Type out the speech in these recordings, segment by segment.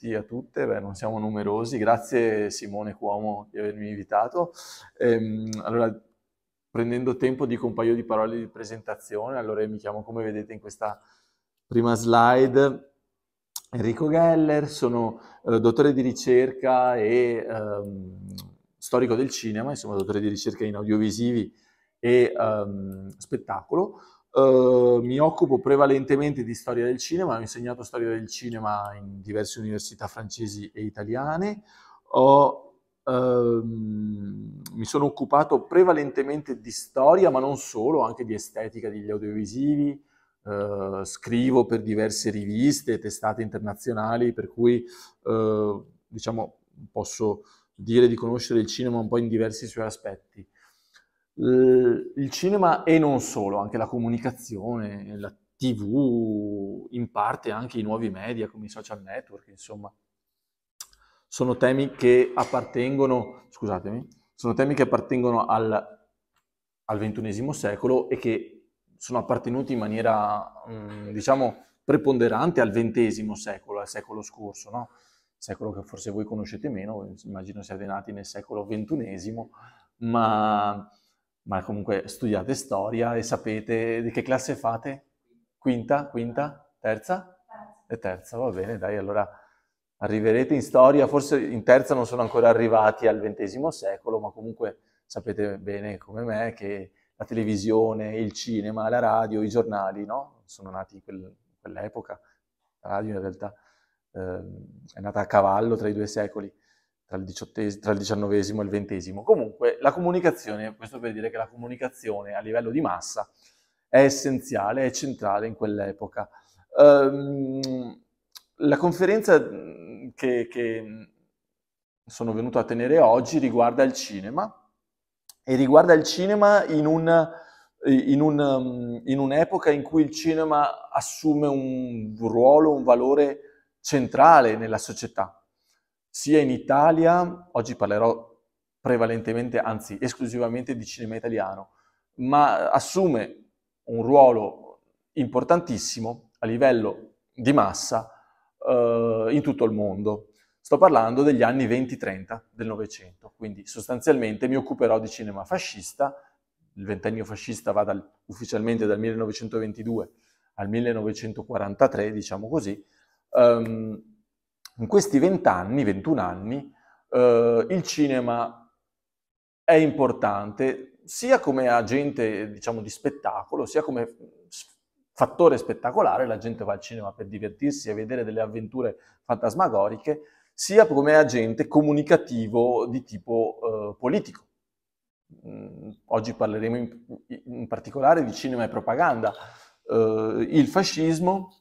tutti e a tutte, beh, non siamo numerosi, grazie Simone Cuomo di avermi invitato. Ehm, allora, prendendo tempo dico un paio di parole di presentazione, allora mi chiamo come vedete in questa prima slide Enrico Geller, sono eh, dottore di ricerca e ehm, storico del cinema, insomma dottore di ricerca in audiovisivi e ehm, spettacolo, Ehm, mi occupo prevalentemente di storia del cinema, ho insegnato storia del cinema in diverse università francesi e italiane, ho, uh, mi sono occupato prevalentemente di storia, ma non solo, anche di estetica degli audiovisivi, uh, scrivo per diverse riviste, testate internazionali, per cui diciamo, posso dire di conoscere il cinema un po' in diversi suoi aspetti il cinema e non solo, anche la comunicazione, la TV, in parte anche i nuovi media come i social network, insomma, sono temi che appartengono, scusatemi, sono temi che appartengono al, al ventunesimo secolo e che sono appartenuti in maniera, mm, diciamo, preponderante al XX secolo, al secolo scorso, no? secolo che forse voi conoscete meno, immagino siate nati nel secolo XXI, ma ma comunque studiate storia e sapete di che classe fate? Quinta, quinta, terza? E terza, va bene, dai, allora arriverete in storia, forse in terza non sono ancora arrivati al XX secolo, ma comunque sapete bene come me che la televisione, il cinema, la radio, i giornali, no? Sono nati in quel, quell'epoca, la radio in realtà eh, è nata a cavallo tra i due secoli tra il, tra il diciannovesimo e il ventesimo. Comunque la comunicazione, questo per dire che la comunicazione a livello di massa è essenziale, è centrale in quell'epoca. Um, la conferenza che, che, sono venuto a tenere oggi riguarda il cinema e riguarda il cinema in, un, in, un, in un'epoca in cui il cinema assume un ruolo, un valore centrale nella società sia in Italia, oggi parlerò prevalentemente, anzi esclusivamente di cinema italiano, ma assume un ruolo importantissimo a livello di massa eh, in tutto il mondo. Sto parlando degli anni 20-30 del Novecento, quindi sostanzialmente mi occuperò di cinema fascista, il ventennio fascista va dal, ufficialmente dal 1922 al 1943, diciamo così, um, in questi 20 anni, 21 anni, eh, il cinema è importante sia come agente, diciamo, di spettacolo, sia come fattore spettacolare, la gente va al cinema per divertirsi e vedere delle avventure fantasmagoriche, sia come agente comunicativo di tipo eh, politico. Mm, oggi parleremo in, in, particolare di cinema e propaganda. Eh, il fascismo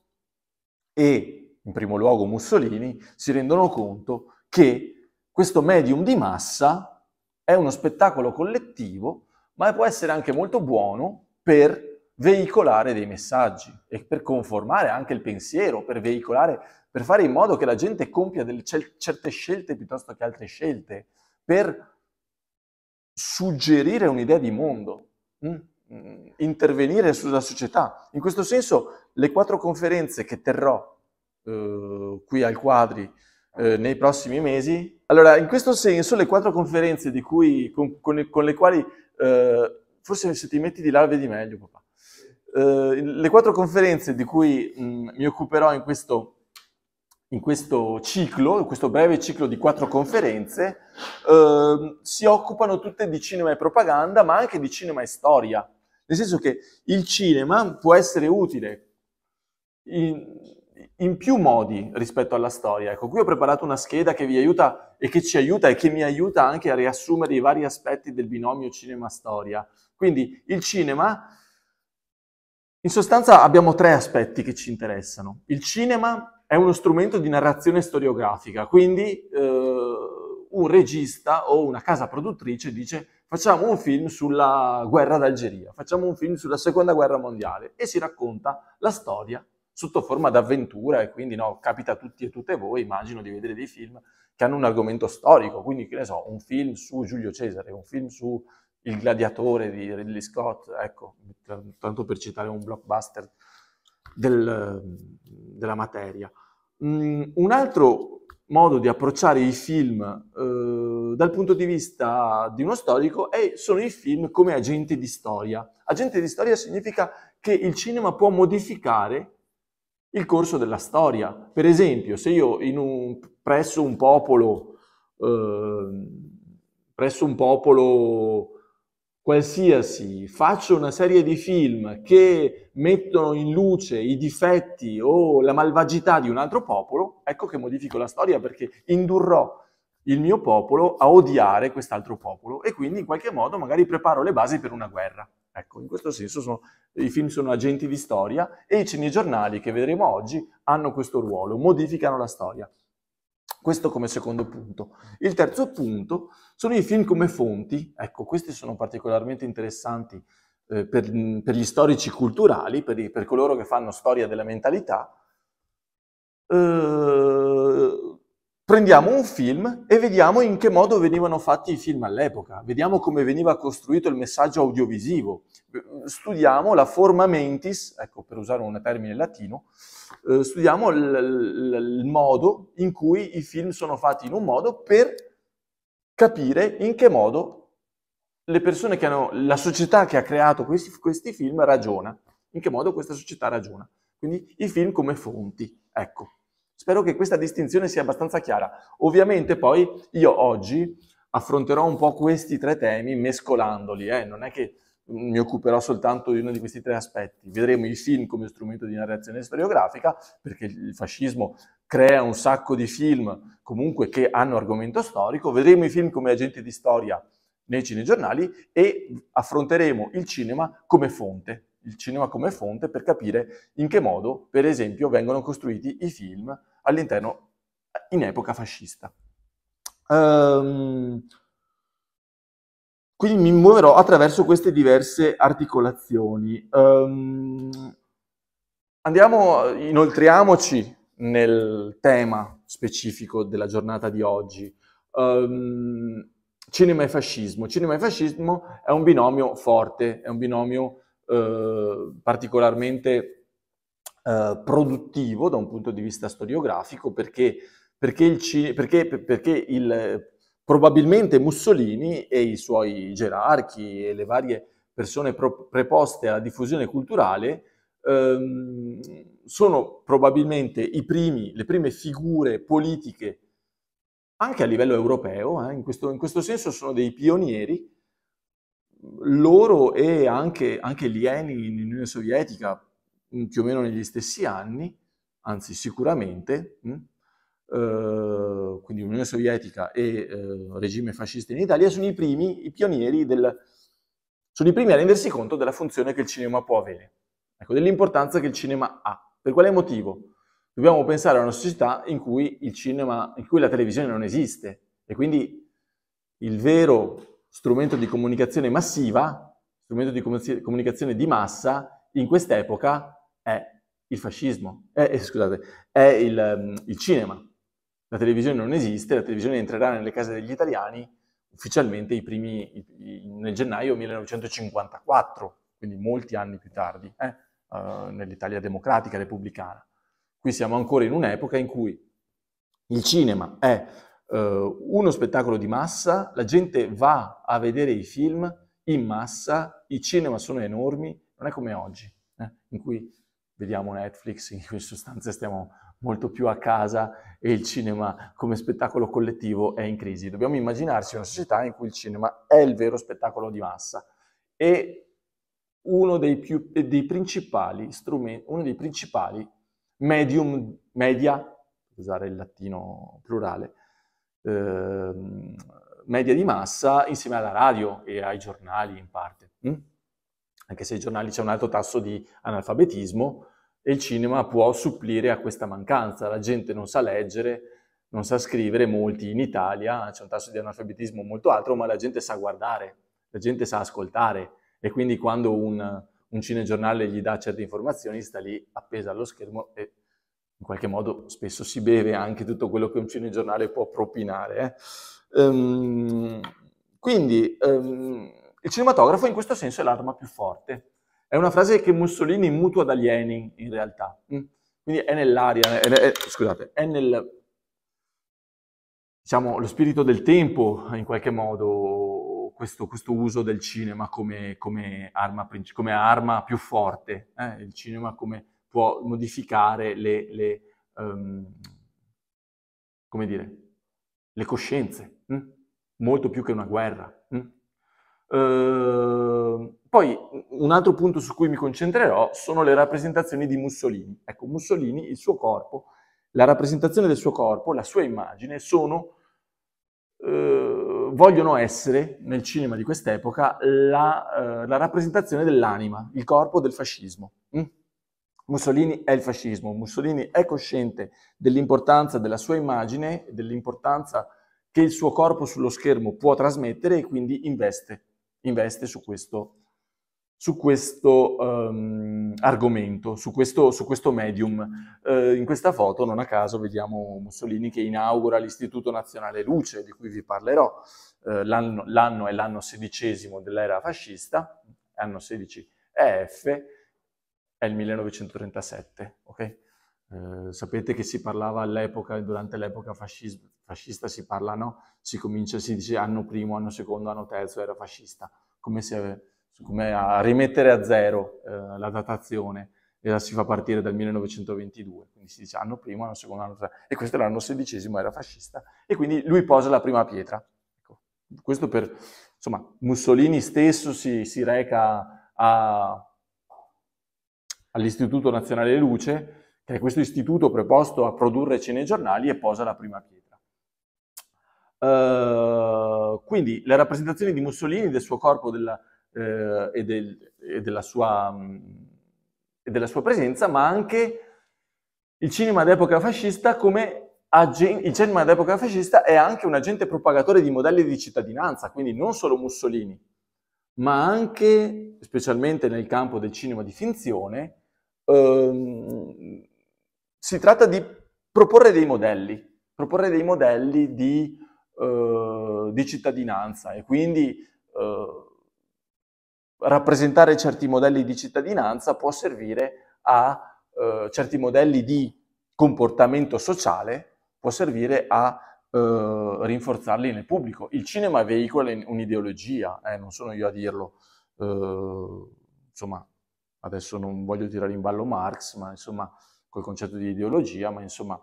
e in primo luogo Mussolini, si rendono conto che questo medium di massa è uno spettacolo collettivo, ma può essere anche molto buono per veicolare dei messaggi e per conformare anche il pensiero, per veicolare, per fare in modo che la gente compia delle, certe scelte piuttosto che altre scelte, per suggerire un'idea di mondo, mm, mm, intervenire sulla società. In questo senso le quattro conferenze che terrò eh, qui al Quadri eh, nei prossimi mesi. Allora, in questo senso, le quattro conferenze di cui, con, con, con, le quali, eh, forse se ti metti di là vedi meglio, papà, eh, le quattro conferenze di cui mh, mm, mi occuperò in questo, in questo, ciclo, in questo breve ciclo di quattro conferenze, ehm, si occupano tutte di cinema e propaganda, ma anche di cinema e storia. Nel senso che il cinema può essere utile in, in più modi rispetto alla storia. Ecco, qui ho preparato una scheda che vi aiuta e che ci aiuta e che mi aiuta anche a riassumere i vari aspetti del binomio cinema-storia. Quindi il cinema, in sostanza abbiamo tre aspetti che ci interessano. Il cinema è uno strumento di narrazione storiografica, quindi eh, un regista o una casa produttrice dice facciamo un film sulla guerra d'Algeria, facciamo un film sulla seconda guerra mondiale e si racconta la storia sotto forma d'avventura e quindi no, capita a tutti e tutte voi, immagino, di vedere dei film che hanno un argomento storico, quindi che ne so, un film su Giulio Cesare, un film su Il gladiatore di Ridley Scott, ecco, tanto per citare un blockbuster del, della materia. Mm, un altro modo di approcciare i film eh, dal punto di vista di uno storico è, sono i film come agenti di storia. Agente di storia significa che il cinema può modificare il corso della storia. Per esempio, se io un, presso un popolo, eh, presso un popolo qualsiasi, faccio una serie di film che mettono in luce i difetti o la malvagità di un altro popolo, ecco che modifico la storia perché indurrò il mio popolo a odiare quest'altro popolo e quindi in qualche modo magari preparo le basi per una guerra. Ecco, in questo senso sono, i film sono agenti di storia e i cinegiornali che vedremo oggi hanno questo ruolo, modificano la storia. Questo come secondo punto. Il terzo punto sono i film come fonti. Ecco, questi sono particolarmente interessanti eh, per, per, gli storici culturali, per, i, per, coloro che fanno storia della mentalità. Eh, prendiamo un film e vediamo in che modo venivano fatti i film all'epoca, vediamo come veniva costruito il messaggio audiovisivo, studiamo la forma mentis, ecco per usare un termine latino, eh, studiamo il modo in cui i film sono fatti in un modo per capire in che modo le persone che hanno, la società che ha creato questi, questi film ragiona, in che modo questa società ragiona. Quindi i film come fonti, ecco. Spero che questa distinzione sia abbastanza chiara. Ovviamente poi io oggi affronterò un po' questi tre temi mescolandoli, eh? non è che mi occuperò soltanto di uno di questi tre aspetti. Vedremo i film come strumento di narrazione storiografica, perché il fascismo crea un sacco di film comunque che hanno argomento storico, vedremo i film come agenti di storia nei cinegiornali e affronteremo il cinema come fonte, il cinema come fonte per capire in che modo, per esempio, vengono costruiti i film all'interno in epoca fascista. Um, quindi mi muoverò attraverso queste diverse articolazioni. Um, andiamo, inoltriamoci nel tema specifico della giornata di oggi. Um, cinema e fascismo. Cinema e fascismo è un binomio forte, è un binomio eh, particolarmente eh, produttivo da un punto di vista storiografico perché, perché, il, perché, perché il, probabilmente Mussolini e i suoi gerarchi e le varie persone pro, preposte alla diffusione culturale ehm, sono probabilmente primi, le prime figure politiche anche a livello europeo, eh, in, questo, in, questo, senso sono dei pionieri, loro e anche, anche Lenin in Unione Sovietica, più o meno negli stessi anni, anzi sicuramente, mh, hm, eh, quindi Unione Sovietica e eh, regime fascista in Italia, sono i primi, i pionieri del, sono i primi a rendersi conto della funzione che il cinema può avere, ecco, dell'importanza che il cinema ha. Per quale motivo? Dobbiamo pensare a una società in cui il cinema, in cui la televisione non esiste e quindi il vero strumento di comunicazione massiva, strumento di comunicazione di massa, in quest'epoca è il fascismo, è, eh, scusate, è il, ehm, il cinema. La televisione non esiste, la televisione entrerà nelle case degli italiani ufficialmente i primi, i, nel gennaio 1954, quindi molti anni più tardi, eh, uh, nell'Italia democratica, repubblicana. Qui siamo ancora in un'epoca in cui il cinema è uh, uno spettacolo di massa, la gente va a vedere i film in massa, i cinema sono enormi, non è come oggi, eh, in cui vediamo Netflix, in cui sostanza stiamo molto più a casa e il cinema come spettacolo collettivo è in crisi. Dobbiamo immaginarci una società in cui il cinema è il vero spettacolo di massa e uno dei, più, dei principali strumenti, uno dei principali medium, media, usare il latino plurale, eh, media di massa insieme alla radio e ai giornali in parte. Mm? anche se i giornali c'è un alto tasso di analfabetismo, e il cinema può supplire a questa mancanza. La gente non sa leggere, non sa scrivere, molti in Italia c'è un tasso di analfabetismo molto alto, ma la gente sa guardare, la gente sa ascoltare e quindi quando un, un cinegiornale gli dà certe informazioni sta lì appesa allo schermo e in qualche modo spesso si beve anche tutto quello che un cinegiornale può propinare. Eh. Um, quindi um, il cinematografo in questo senso è l'arma più forte. È una frase che Mussolini mutua da Lenin, in realtà. Mm. Quindi è nell'aria, scusate, è nel, diciamo, lo spirito del tempo, in qualche modo, questo, questo uso del cinema come, come, arma, come arma, più forte. Eh? Il cinema come può modificare le, le, um, dire, le coscienze, hm? molto più che una guerra. Hm? Ehm, poi un altro punto su cui mi concentrerò sono le rappresentazioni di Mussolini. Ecco, Mussolini, il suo corpo, la rappresentazione del suo corpo, la sua immagine sono, eh, vogliono essere nel cinema di quest'epoca la, eh, la, rappresentazione dell'anima, il corpo del fascismo. Mm? Mussolini è il fascismo, Mussolini è cosciente dell'importanza della sua immagine, dell'importanza che il suo corpo sullo schermo può trasmettere e quindi investe investe su questo, su questo um, argomento, su questo, su questo medium. Uh, in questa foto, non a caso, vediamo Mussolini che inaugura l'Istituto Nazionale Luce, di cui vi parlerò. Uh, l'anno, l'anno, è l'anno sedicesimo dell'era fascista, anno 16 EF, è il 1937, ok? Eh, sapete che si parlava all'epoca, durante l'epoca fascis- fascista si parlano, si comincia, si dice anno primo, anno secondo, anno terzo, era fascista, come, se, come a rimettere a zero eh, la datazione e la si fa partire dal 1922, quindi si dice anno primo, anno secondo, anno terzo, e questo è l'anno sedicesimo, era fascista, e quindi lui posa la prima pietra. Ecco. Questo per, insomma, Mussolini stesso si, si reca a, all'Istituto Nazionale Luce, che è questo istituto preposto a produrre cene e giornali, e posa la prima pietra. Uh, quindi le rappresentazioni di Mussolini, del suo corpo della, eh, e, del, e, della sua, mh, mm, e, della sua, presenza, ma anche il cinema d'epoca fascista come agen- il cinema d'epoca fascista è anche un agente propagatore di modelli di cittadinanza, quindi non solo Mussolini, ma anche, specialmente nel campo del cinema di finzione, ehm, si tratta di proporre dei modelli, proporre dei modelli di eh, di cittadinanza e quindi eh, rappresentare certi modelli di cittadinanza può servire a eh, certi modelli di comportamento sociale, può servire a Uh, rinforzarli nel pubblico. Il cinema veicola un'ideologia, eh, non sono io a dirlo. Uh, insomma, adesso non voglio tirare in ballo Marx, ma insomma, quel concetto di ideologia, ma insomma,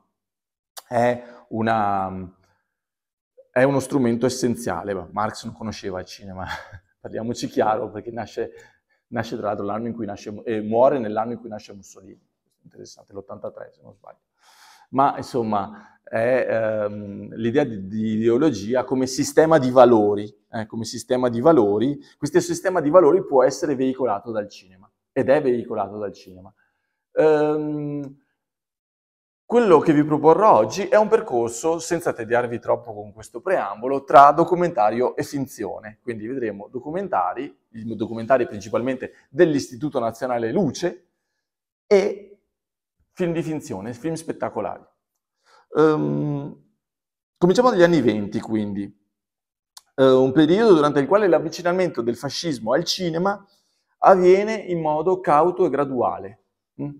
è una, è uno strumento essenziale. Beh, Marx non conosceva il cinema, parliamoci chiaro, perché nasce, nasce tra l'altro l'anno in cui nasce, eh, muore nell'anno in cui nasce Mussolini, interessante, l'83 se non sbaglio. Ma insomma è ehm, l'idea di, di, ideologia come sistema di valori, eh, come sistema di valori, questo sistema di valori può essere veicolato dal cinema ed è veicolato dal cinema. Ehm, quello che vi proporrò oggi è un percorso, senza tediarvi troppo con questo preambolo, tra documentario e finzione. Quindi vedremo documentari, documentari principalmente dell'Istituto Nazionale Luce e film di finzione, film spettacolari. Um, cominciamo dagli anni 20 quindi, uh, un periodo durante il quale l'avvicinamento del fascismo al cinema avviene in modo cauto e graduale. Mm?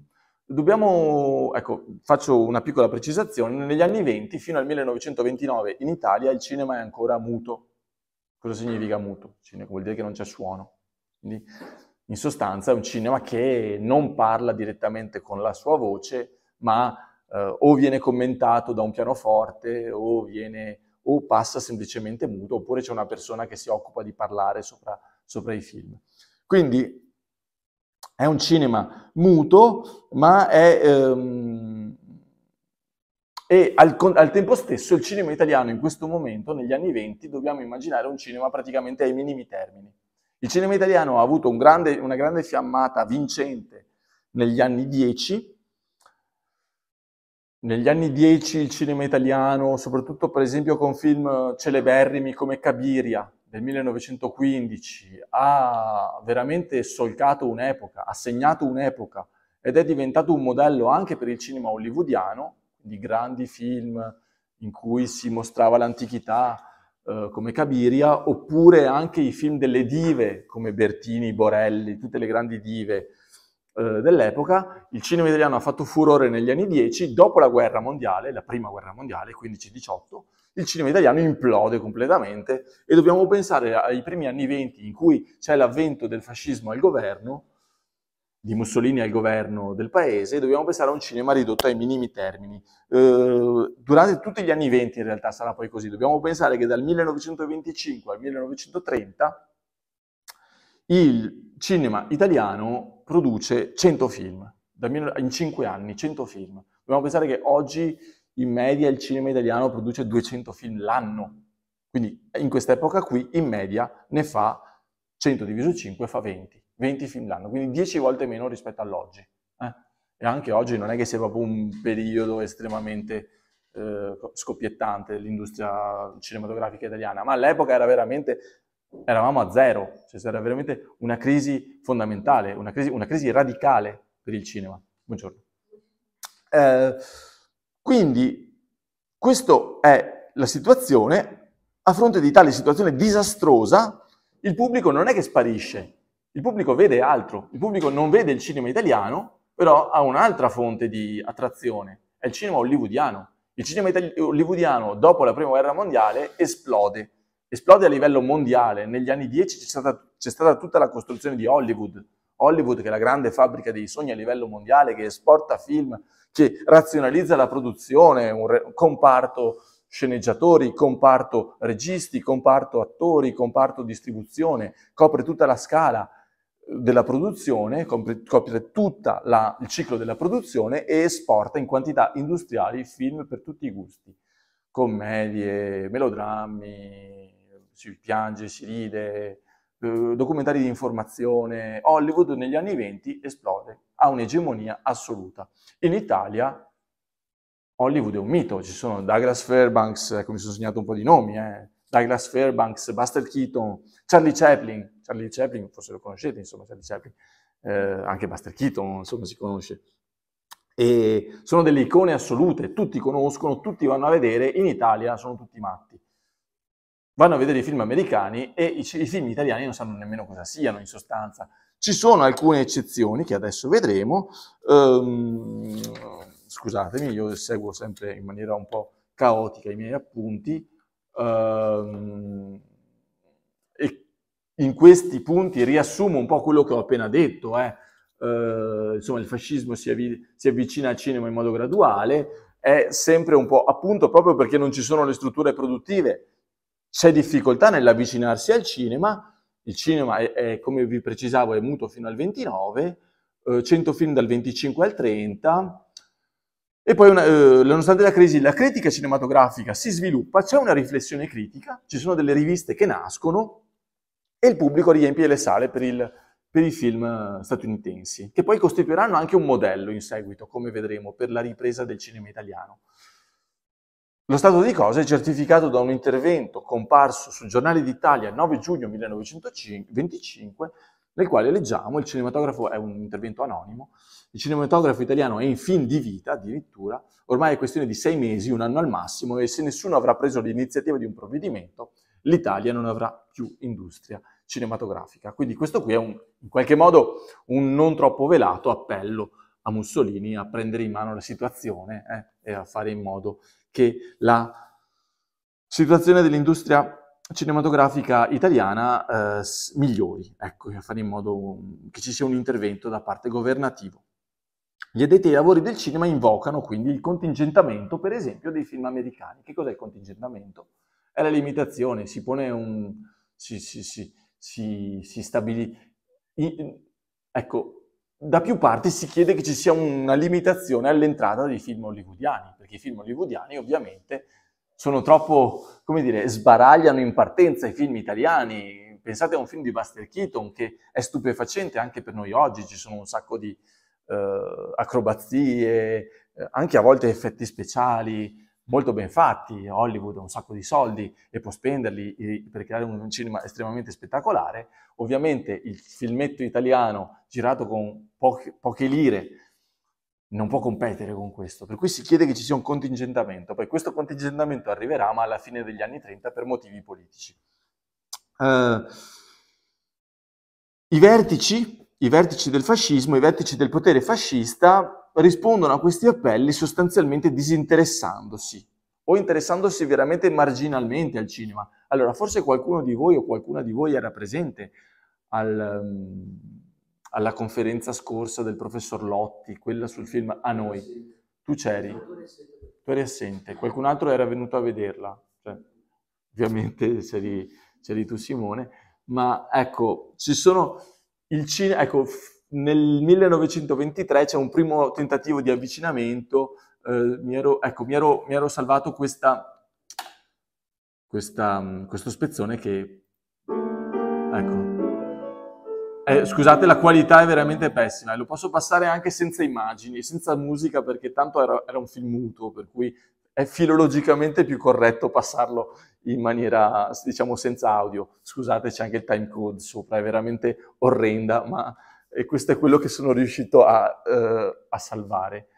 Dobbiamo, ecco, faccio una piccola precisazione, negli anni 20 fino al 1929 in Italia il cinema è ancora muto. Cosa significa muto? Cinema vuol dire che non c'è suono. Quindi, in sostanza è un cinema che non parla direttamente con la sua voce, ma eh, o viene commentato da un pianoforte o, viene, o passa semplicemente muto, oppure c'è una persona che si occupa di parlare sopra, sopra i film. Quindi è un cinema muto, ma è... Ehm, e al, al, tempo stesso il cinema italiano in questo momento, negli anni venti, dobbiamo immaginare un cinema praticamente ai minimi termini. Il cinema italiano ha avuto un grande, una grande fiammata vincente negli anni dieci. negli anni dieci il cinema italiano, soprattutto per esempio con film celeberrimi come Cabiria, del 1915 ha veramente solcato un'epoca, ha segnato un'epoca ed è diventato un modello anche per il cinema hollywoodiano, di grandi film in cui si mostrava l'antichità eh, come Cabiria, oppure anche i film delle dive come Bertini, Borelli, tutte le grandi dive eh, dell'epoca, il cinema italiano ha fatto furore negli anni 10, dopo la guerra mondiale, la prima guerra mondiale, 15-18, il cinema italiano implode completamente e dobbiamo pensare ai primi anni 20 in cui c'è l'avvento del fascismo al governo, di Mussolini al governo del paese, dobbiamo pensare a un cinema ridotto ai minimi termini. Eh, durante tutti gli anni 20 in realtà sarà poi così, dobbiamo pensare che dal 1925 al 1930 il cinema italiano produce 100 film, in 5 anni 100 film. Dobbiamo pensare che oggi in media il cinema italiano produce 200 film l'anno, quindi in quest'epoca qui in media ne fa 100 diviso 5 fa 20, 20 film l'anno, quindi 10 volte meno rispetto all'oggi. Eh? E anche oggi non è che sia proprio un periodo estremamente eh, scoppiettante dell'industria cinematografica italiana, ma all'epoca era veramente eravamo a zero, cioè c'era veramente una crisi fondamentale, una crisi, una crisi radicale per il cinema. Buongiorno. Eh, quindi questa è la situazione, a fronte di tale situazione disastrosa, il pubblico non è che sparisce, il pubblico vede altro, il pubblico non vede il cinema italiano, però ha un'altra fonte di attrazione, è il cinema hollywoodiano. Il cinema hollywoodiano dopo la Prima Guerra Mondiale esplode, esplode a livello mondiale. Negli anni 10 c'è stata, c'è stata tutta la costruzione di Hollywood. Hollywood, che è la grande fabbrica dei sogni a livello mondiale, che esporta film, che razionalizza la produzione, un re- comparto sceneggiatori, comparto registi, comparto attori, comparto distribuzione, copre tutta la scala della produzione, copre, copre tutto il ciclo della produzione e esporta in quantità industriali film per tutti i gusti, commedie, melodrammi, si piange, si ride, eh, documentari di informazione. Hollywood negli anni 20 esplode, ha un'egemonia assoluta. In Italia Hollywood è un mito, ci sono Douglas Fairbanks, ecco mi sono segnato un po' di nomi, eh. Douglas Fairbanks, Buster Keaton, Charlie Chaplin, Charlie Chaplin forse lo conoscete, insomma Charlie Chaplin, eh, anche Buster Keaton insomma si conosce. E sono delle icone assolute, tutti conoscono, tutti vanno a vedere, in Italia sono tutti matti vanno a vedere i film americani e i, i film italiani non sanno nemmeno cosa siano in sostanza. Ci sono alcune eccezioni che adesso vedremo, ehm, scusatemi, io seguo sempre in maniera un po' caotica i miei appunti, ehm, e in questi punti riassumo un po' quello che ho appena detto, eh. eh, insomma il fascismo si, avvi- si avvicina al cinema in modo graduale, è sempre un po' appunto proprio perché non ci sono le strutture produttive, c'è difficoltà nell'avvicinarsi al cinema, il cinema è, è, come vi precisavo è muto fino al 29, eh, 100 film dal 25 al 30, e poi una, eh, nonostante la crisi la critica cinematografica si sviluppa, c'è una riflessione critica, ci sono delle riviste che nascono e il pubblico riempie le sale per, il, per i film eh, statunitensi, che poi costituiranno anche un modello in seguito, come vedremo, per la ripresa del cinema italiano. Lo stato di cose è certificato da un intervento comparso sul Giornale d'Italia il 9 giugno 1925, nel quale leggiamo, il cinematografo è un intervento anonimo, il cinematografo italiano è in fin di vita addirittura, ormai è questione di sei mesi, un anno al massimo, e se nessuno avrà preso l'iniziativa di un provvedimento, l'Italia non avrà più industria cinematografica. Quindi questo qui è un, in qualche modo un non troppo velato appello a Mussolini a prendere in mano la situazione eh, e a fare in modo che la situazione dell'industria cinematografica italiana eh, migliori, ecco, a fare in modo mm, che ci sia un intervento da parte governativo. Gli addetti ai lavori del cinema invocano quindi il contingentamento, per esempio, dei film americani. Che cos'è il contingentamento? È la limitazione, si pone un... si, si, si, si, si stabili... Ecco, da più parti si chiede che ci sia una limitazione all'entrata dei film hollywoodiani, perché i film hollywoodiani ovviamente sono troppo, come dire, sbaragliano in partenza i film italiani. Pensate a un film di Buster Keaton che è stupefacente anche per noi oggi, ci sono un sacco di eh, acrobazie, eh, anche a volte effetti speciali, molto ben fatti, Hollywood ha un sacco di soldi e può spenderli eh, per creare un cinema estremamente spettacolare, ovviamente il filmetto italiano girato con poche, poche lire non può competere con questo, per cui si chiede che ci sia un contingentamento, poi questo contingentamento arriverà ma alla fine degli anni 30 per motivi politici. Uh, I vertici i vertici del fascismo, i vertici del potere fascista rispondono a questi appelli sostanzialmente disinteressandosi o interessandosi veramente marginalmente al cinema. Allora, forse qualcuno di voi o qualcuna di voi era presente al, um, alla conferenza scorsa del professor Lotti, quella sul film A noi. Tu c'eri? Tu eri assente. Qualcun altro era venuto a vederla. Cioè, ovviamente c'eri, c'eri tu Simone. Ma ecco, ci sono il cinema, ecco, nel 1923 c'è un primo tentativo di avvicinamento, eh, mi, ero, ecco, mi, ero, mi, ero, salvato questa, questa, mm, questo spezzone che... Ecco. Eh, scusate, la qualità è veramente pessima eh, lo posso passare anche senza immagini, senza musica, perché tanto era, era un film muto, per cui è filologicamente più corretto passarlo in maniera, diciamo, senza audio. Scusate, c'è anche il time code sopra, è veramente orrenda, ma eh, questo è quello che sono riuscito a, eh, a salvare.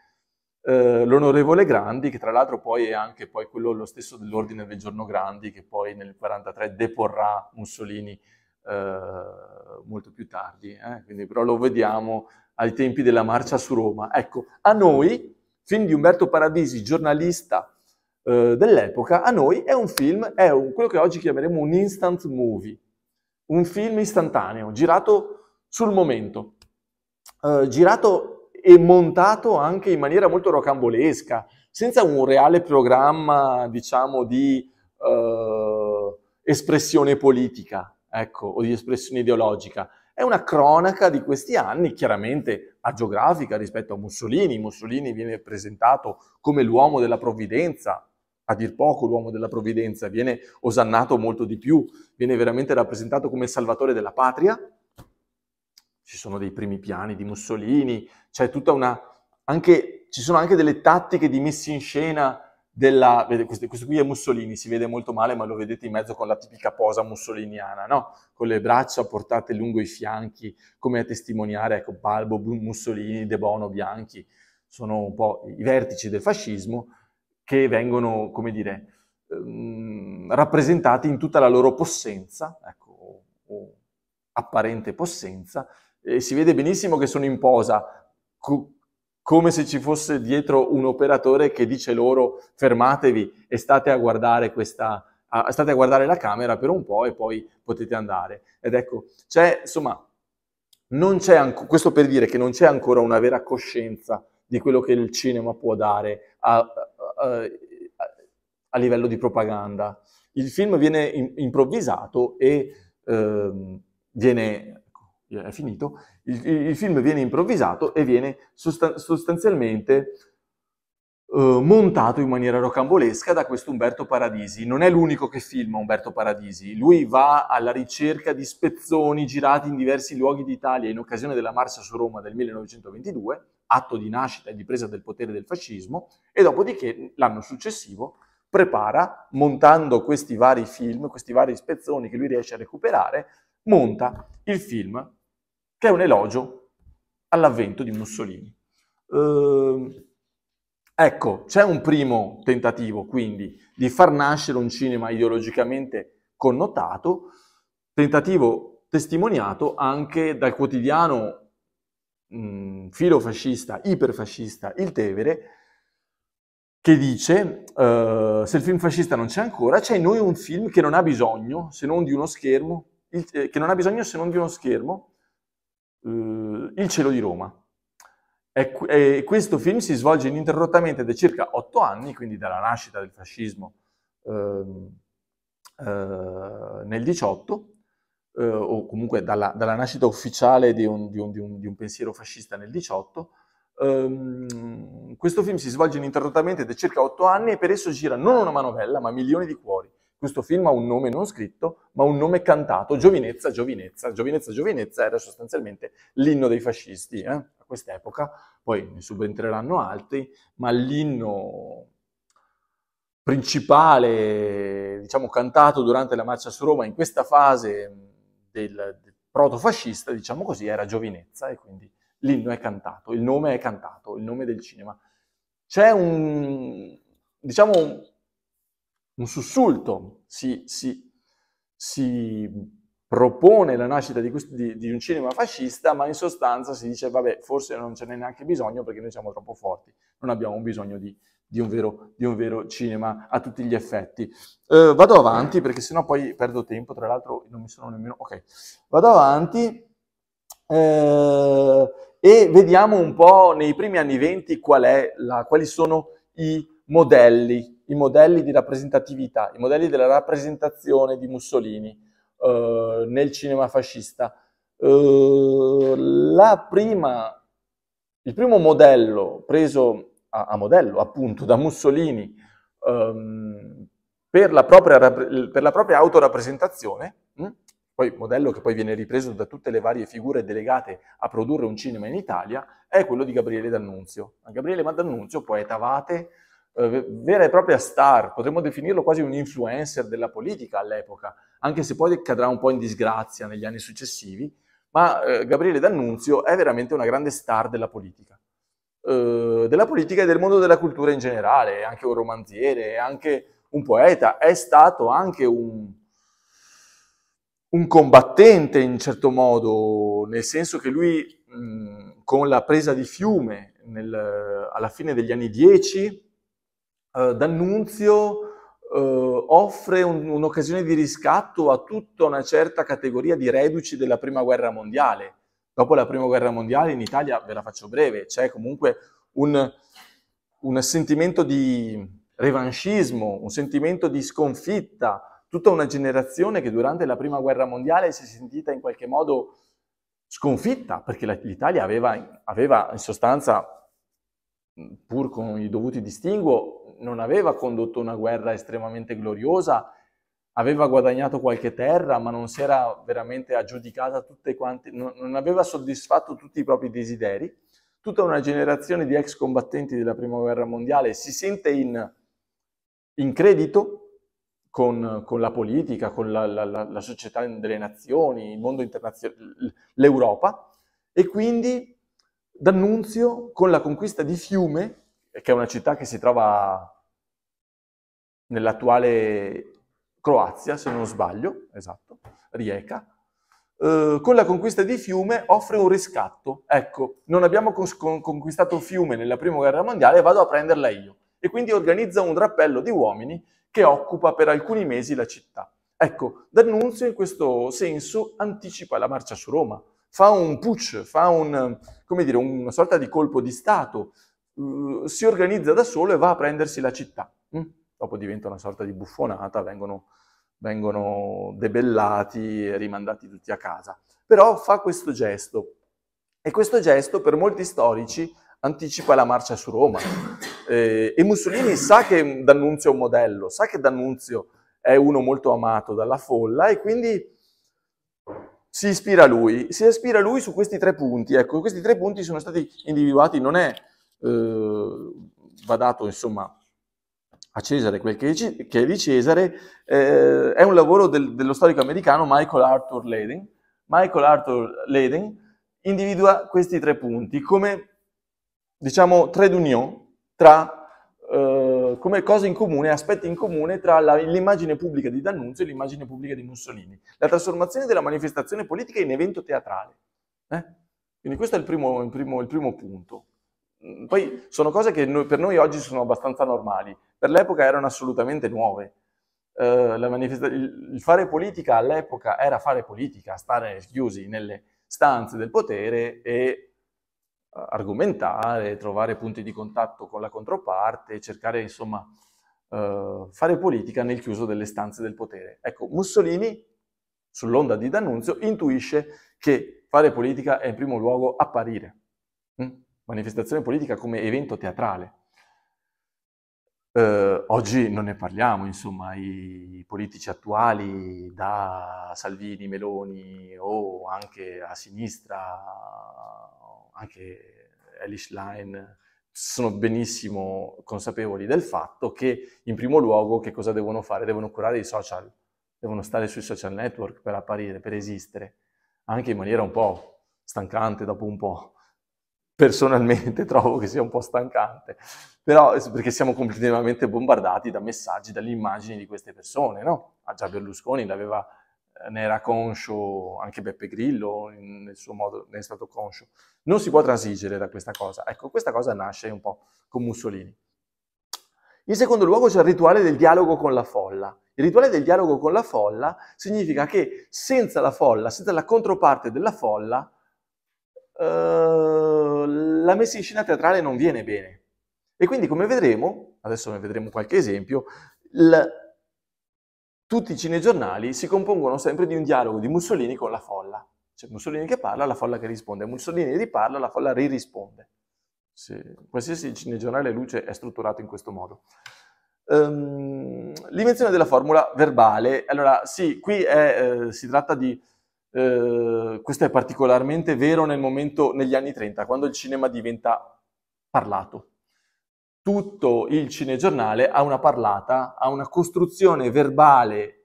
Eh, l'onorevole Grandi, che tra l'altro poi è anche poi quello lo stesso dell'ordine del giorno Grandi, che poi nel 1943 deporrà Mussolini eh, molto più tardi, eh. quindi però lo vediamo ai tempi della marcia su Roma. Ecco, a noi, film di Umberto Paradisi, giornalista eh, dell'epoca, a noi è un film, è un, quello che oggi chiameremo un instant movie, un film istantaneo, girato sul momento, eh, girato e montato anche in maniera molto rocambolesca, senza un reale programma, diciamo, di eh, espressione politica, ecco, o di espressione ideologica. È una cronaca di questi anni, chiaramente agiografica rispetto a Mussolini. Mussolini viene presentato come l'uomo della provvidenza, a dir poco l'uomo della provvidenza, viene osannato molto di più, viene veramente rappresentato come il salvatore della patria. Ci sono dei primi piani di Mussolini, c'è tutta una... Anche, ci sono anche delle tattiche di messa in scena della... Questo, questo qui è Mussolini, si vede molto male, ma lo vedete in mezzo con la tipica posa mussoliniana, no? Con le braccia portate lungo i fianchi, come a testimoniare, ecco, Balbo, Mussolini, De Bono, Bianchi, sono un po' i vertici del fascismo, che vengono, come dire, ehm, rappresentati in tutta la loro possenza, ecco, o, o apparente possenza, e si vede benissimo che sono in posa, co- come se ci fosse dietro un operatore che dice loro fermatevi e state a guardare questa, state a guardare la camera per un po' e poi potete andare. Ed ecco, c'è, insomma, c'è anco, questo per dire che non c'è ancora una vera coscienza di quello che il cinema può dare a, eh, a livello di propaganda. Il film viene in, improvvisato e ehm, eh, viene è finito, il, il, film viene improvvisato e viene sostan- sostanzialmente eh, montato in maniera rocambolesca da questo Umberto Paradisi. Non è l'unico che filma Umberto Paradisi, lui va alla ricerca di spezzoni girati in diversi luoghi d'Italia in occasione della Marsa su Roma del 1922, atto di nascita e di presa del potere del fascismo, e dopodiché l'anno successivo prepara, montando questi vari film, questi vari spezzoni che lui riesce a recuperare, monta il film che è un elogio all'avvento di Mussolini. Eh, ecco, c'è un primo tentativo quindi di far nascere un cinema ideologicamente connotato, tentativo testimoniato anche dal quotidiano mh, mm, filofascista, iperfascista, il Tevere, che dice uh, se il film fascista non c'è ancora, c'è in noi un film che non ha bisogno se non di uno schermo, il, eh, che non ha bisogno se non di uno schermo, uh, Il cielo di Roma. E, e, questo film si svolge ininterrottamente da circa otto anni, quindi dalla nascita del fascismo uh, nel 18, eh, o comunque dalla, dalla, nascita ufficiale di un, di un, di un, di un pensiero fascista nel 18, ehm, questo film si svolge ininterrottamente da circa otto anni e per esso gira non una manovella, ma milioni di cuori. Questo film ha un nome non scritto, ma un nome cantato, Giovinezza, Giovinezza. Giovinezza, Giovinezza era sostanzialmente l'inno dei fascisti eh? a quest'epoca, poi ne subentreranno altri, ma l'inno principale, diciamo, cantato durante la marcia su Roma in questa fase del, del protofascista, diciamo così, era giovinezza e quindi l'inno è cantato, il nome è cantato, il nome del cinema. C'è un, diciamo, un, un sussulto, si, si, si, propone la nascita di, questo, di, di, un cinema fascista, ma in sostanza si dice, vabbè, forse non ce n'è neanche bisogno perché noi siamo troppo forti, non abbiamo bisogno di di un, vero, di un vero, cinema a tutti gli effetti. Eh, vado avanti perché sennò poi perdo tempo, tra l'altro non mi sono nemmeno... Ok, vado avanti eh, e vediamo un po' nei primi anni 20 qual la, quali sono i modelli, i modelli di rappresentatività, i modelli della rappresentazione di Mussolini eh, nel cinema fascista. Eh, la prima, il primo modello preso a, a modello, appunto, da Mussolini ehm, per, la propria, per la propria autorappresentazione, mh? Hm? poi modello che poi viene ripreso da tutte le varie figure delegate a produrre un cinema in Italia, è quello di Gabriele D'Annunzio. Gabriele D'Annunzio, poeta vate, eh, vera e propria star, potremmo definirlo quasi un influencer della politica all'epoca, anche se poi cadrà un po' in disgrazia negli anni successivi, ma eh, Gabriele D'Annunzio è veramente una grande star della politica. Eh, della politica e del mondo della cultura in generale, è anche un romanziere, è anche un poeta, è stato anche un, un combattente in certo modo, nel senso che lui mh, con la presa di fiume nel, alla fine degli anni 10, eh, D'Annunzio eh, offre un, un'occasione di riscatto a tutta una certa categoria di reduci della Prima Guerra Mondiale dopo la prima guerra mondiale in Italia, ve la faccio breve, c'è comunque un, un sentimento di revanchismo, un sentimento di sconfitta, tutta una generazione che durante la prima guerra mondiale si è sentita in qualche modo sconfitta, perché l'Italia aveva, aveva in sostanza pur con i dovuti distinguo, non aveva condotto una guerra estremamente gloriosa aveva guadagnato qualche terra, ma non si era veramente aggiudicata tutte quante, non, non aveva soddisfatto tutti i propri desideri. Tutta una generazione di ex combattenti della Prima Guerra Mondiale si sente in, in credito con, con, la politica, con la, la, la, società delle nazioni, il mondo internazionale, l'Europa, e quindi D'Annunzio, con la conquista di Fiume, che è una città che si trova nell'attuale Croazia, se non sbaglio, esatto, Rijeka, eh, con la conquista di Fiume offre un riscatto. Ecco, non abbiamo con- conquistato Fiume nella Prima Guerra Mondiale, vado a prenderla io. E quindi organizza un drappello di uomini che occupa per alcuni mesi la città. Ecco, D'Annunzio in questo senso anticipa la marcia su Roma, fa un putsch, fa un, dire, una sorta di colpo di Stato, eh, si organizza da solo e va a prendersi la città. Mm? dopo diventa una sorta di buffonata, vengono, vengono debellati e rimandati tutti a casa. Però fa questo gesto e questo gesto per molti storici anticipa la marcia su Roma. Eh, e Mussolini sa che D'Annunzio è un modello, sa che D'Annunzio è uno molto amato dalla folla e quindi si ispira a lui. Si ispira a lui su questi tre punti. Ecco, questi tre punti sono stati individuati, non è, eh, va dato insomma a Cesare quel che è di Cesare, eh, è un lavoro del, dello storico americano Michael Arthur Leiden. Michael Arthur Leiden individua questi tre punti come, diciamo, trade union tra, eh, come cose in comune, aspetti in comune tra la, l'immagine pubblica di D'Annunzio e l'immagine pubblica di Mussolini. La trasformazione della manifestazione politica in evento teatrale. Eh? Quindi questo è il primo, il primo, il primo punto. Mm, poi sono cose che noi, per noi oggi sono abbastanza normali, per l'epoca erano assolutamente nuove. Uh, manifesta- il fare politica all'epoca era fare politica, stare chiusi nelle stanze del potere e uh, argomentare, trovare punti di contatto con la controparte, cercare insomma uh, fare politica nel chiuso delle stanze del potere. Ecco, Mussolini sull'onda di D'Annunzio intuisce che fare politica è in primo luogo apparire. Mm? manifestazione politica come evento teatrale. Eh, oggi non ne parliamo, insomma, i politici attuali, da Salvini, Meloni o anche a sinistra, anche Elish Line, sono benissimo consapevoli del fatto che in primo luogo che cosa devono fare? Devono curare i social, devono stare sui social network per apparire, per esistere, anche in maniera un po' stancante dopo un po' personalmente trovo che sia un po' stancante, però eh, perché siamo continuamente bombardati da messaggi, dalle immagini di queste persone, no? Ah, già Berlusconi l'aveva, eh, ne era conscio, anche Beppe Grillo nel suo modo ne è stato conscio. Non si può transigere da questa cosa. Ecco, questa cosa nasce un po' con Mussolini. In secondo luogo c'è il rituale del dialogo con la folla. Il rituale del dialogo con la folla significa che senza la folla, senza la controparte della folla, eh, la messa in scena teatrale non viene bene. E quindi come vedremo, adesso ne vedremo qualche esempio, la, tutti i cinegiornali si compongono sempre di un dialogo di Mussolini con la folla. C'è Mussolini che parla, la folla che risponde. Mussolini riparla, la folla ririsponde. Se, qualsiasi cinegiornale luce è strutturato in questo modo. Um, l'invenzione della formula verbale, allora sì, qui è, eh, si tratta di eh, questo è particolarmente vero nel momento, negli anni 30, quando il cinema diventa parlato. Tutto il cinegiornale ha una parlata, ha una costruzione verbale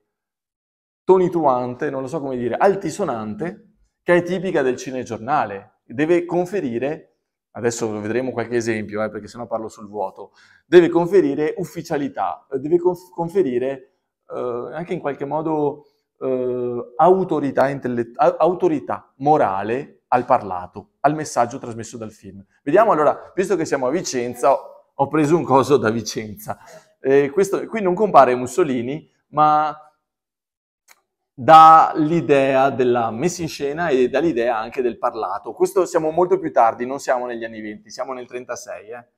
tonituante, non lo so come dire, altisonante, che è tipica del cinegiornale. Deve conferire, adesso vedremo qualche esempio, eh, perché sennò parlo sul vuoto, deve conferire ufficialità, deve conferire eh, anche in qualche modo eh, autorità, autorità morale al parlato, al messaggio trasmesso dal film. Vediamo allora, visto che siamo a Vicenza, ho preso un coso da Vicenza. Eh, questo, qui non compare Mussolini, ma dà l'idea della messa in scena e dà anche del parlato. Questo siamo molto più tardi, non siamo negli anni 20, siamo nel 36. Eh.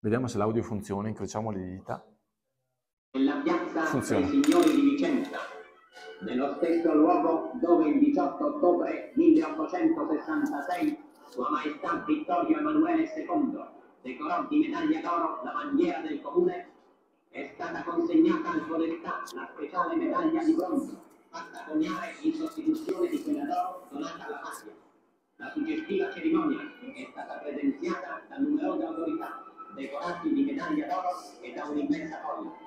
Vediamo se l'audio funziona, incrociamo le dita nella piazza Funziona. dei signori di Vicenza, nello stesso luogo dove il 18 ottobre 1866 Sua Maestà Vittorio Emanuele II decorò di medaglia d'oro la bandiera del comune, è stata consegnata al suo la speciale medaglia di bronzo, fatta coniare in sostituzione di quella d'oro donata alla patria. La suggestiva cerimonia è stata presenziata da numerose autorità, decorati di medaglia d'oro e da un'immensa folla.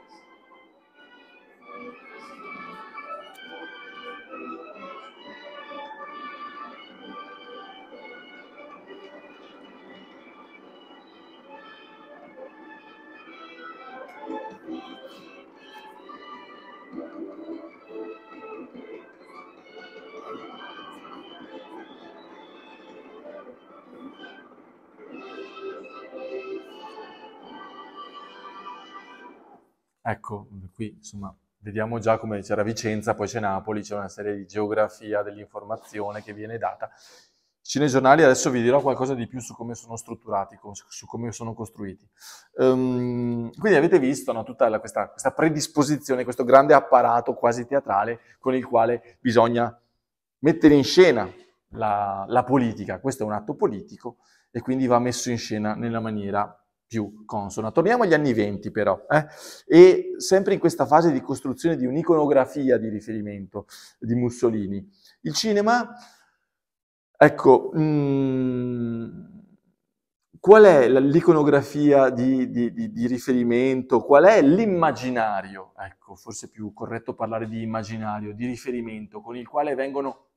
Ecco, qui insomma vediamo già come c'era Vicenza, poi c'è Napoli, c'è una serie di geografia dell'informazione che viene data. Cinegiornali, adesso vi dirò qualcosa di più su come sono strutturati, su come sono costruiti. Um, quindi avete visto no, tutta la, questa, questa predisposizione, questo grande apparato quasi teatrale con il quale bisogna mettere in scena la, la politica. Questo è un atto politico e quindi va messo in scena nella maniera più consona. Torniamo agli anni 20 però, eh? e sempre in questa fase di costruzione di un'iconografia di riferimento di Mussolini. Il cinema, ecco, mh, mm, qual è l'iconografia di, di, di, di, riferimento, qual è l'immaginario, ecco, forse è più corretto parlare di immaginario, di riferimento, con il quale vengono,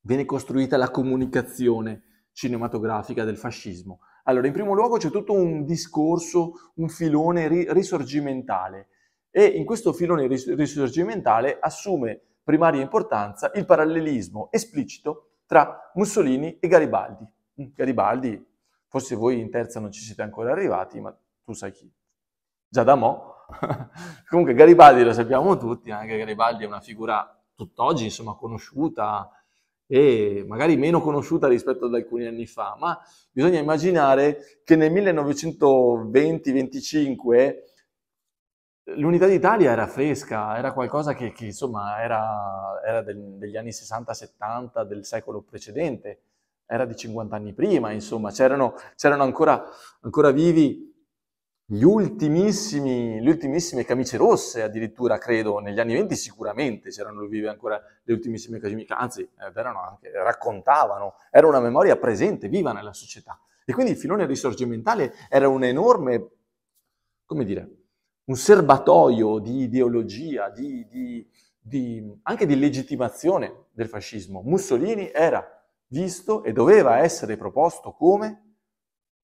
viene costruita la comunicazione cinematografica del fascismo. Allora, in primo luogo c'è tutto un discorso, un filone ri- risorgimentale e in questo filone ris- risorgimentale assume primaria importanza il parallelismo esplicito tra Mussolini e Garibaldi. Mm, Garibaldi, forse voi in terza non ci siete ancora arrivati, ma tu sai chi. Già da mo. Comunque Garibaldi lo sappiamo tutti, anche Garibaldi è una figura tutt'oggi insomma conosciuta, e magari meno conosciuta rispetto ad alcuni anni fa, ma bisogna immaginare che nel 1920-25 l'unità d'Italia era fresca, era qualcosa che, che insomma era, era del, degli anni 60-70 del secolo precedente, era di 50 anni prima, insomma c'erano, c'erano ancora, ancora vivi gli ultimissimi, le ultimissime camicie rosse, addirittura credo, negli anni venti, sicuramente c'erano vive ancora le ultimissime camicie, anzi eh, erano anche, raccontavano, era una memoria presente, viva nella società. E quindi il filone risorgimentale era un enorme, come dire, un serbatoio di ideologia, di, di, di, anche di legittimazione del fascismo. Mussolini era visto e doveva essere proposto come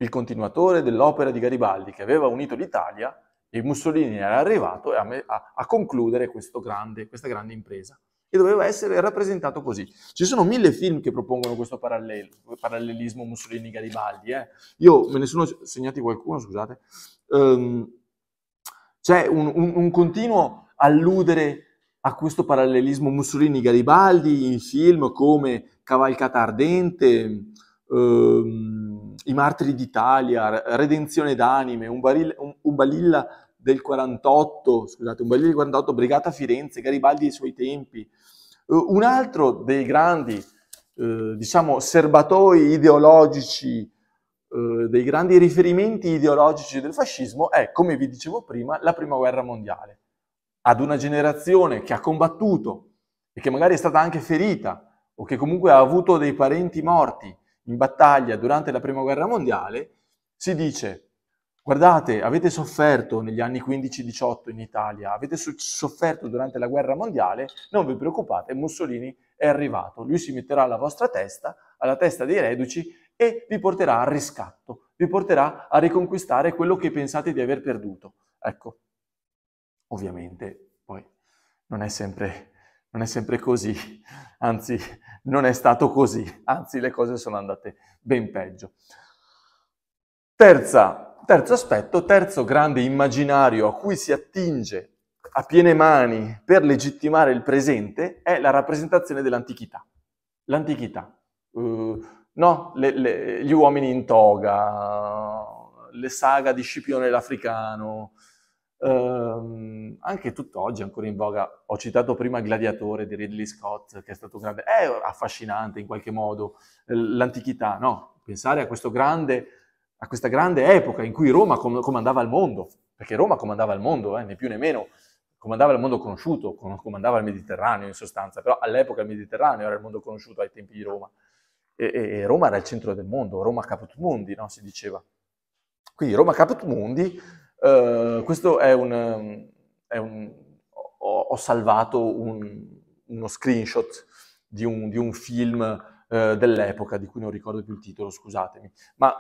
il continuatore dell'opera di Garibaldi che aveva unito l'Italia e Mussolini era arrivato a, a, a concludere grande, questa grande impresa. E doveva essere rappresentato così. Ci sono mille film che propongono questo parallel, parallelismo Mussolini-Garibaldi. Eh. Io me ne sono segnati qualcuno, scusate. Um, c'è un, un, un continuo alludere a questo parallelismo Mussolini-Garibaldi in film come Cavalcata Ardente, ehm, i martiri d'Italia, Redenzione d'anime, un, baril, un, un balilla del 48, scusate, un balilla del 48, Brigata Firenze, Garibaldi ai suoi tempi. Uh, un altro dei grandi, uh, diciamo, serbatoi ideologici, uh, dei grandi riferimenti ideologici del fascismo è, come vi dicevo prima, la Prima Guerra Mondiale. Ad una generazione che ha combattuto e che magari è stata anche ferita o che comunque ha avuto dei parenti morti, in battaglia durante la Prima Guerra Mondiale, si dice, guardate, avete sofferto negli anni 15-18 in Italia, avete sofferto durante la Guerra Mondiale, non vi preoccupate, Mussolini è arrivato, lui si metterà alla vostra testa, alla testa dei reduci e vi porterà al riscatto, vi porterà a riconquistare quello che pensate di aver perduto. Ecco, ovviamente poi non è sempre, non è sempre così, anzi non è stato così, anzi le cose sono andate ben peggio. Terza, terzo aspetto, terzo grande immaginario a cui si attinge a piene mani per legittimare il presente è la rappresentazione dell'antichità. L'antichità, uh, no? Le, le, gli uomini in toga, le saga di Scipione l'Africano, ehm, anche tutt'oggi è ancora in voga. Ho citato prima Gladiatore di Ridley Scott, che è stato grande, è affascinante in qualche modo eh, l'antichità, no? Pensare a, grande, a questa grande epoca in cui Roma com- comandava il mondo, perché Roma comandava il mondo, eh, né più né meno, comandava il mondo conosciuto, comandava il Mediterraneo in sostanza, però all'epoca il Mediterraneo era il mondo conosciuto ai tempi di Roma. E, e Roma era il centro del mondo, Roma caput mundi, no? si diceva. Quindi Roma caput mundi eh, questo è un... È un ho, ho, salvato un, uno screenshot di un, di un film uh, dell'epoca, di cui non ricordo più il titolo, scusatemi. Ma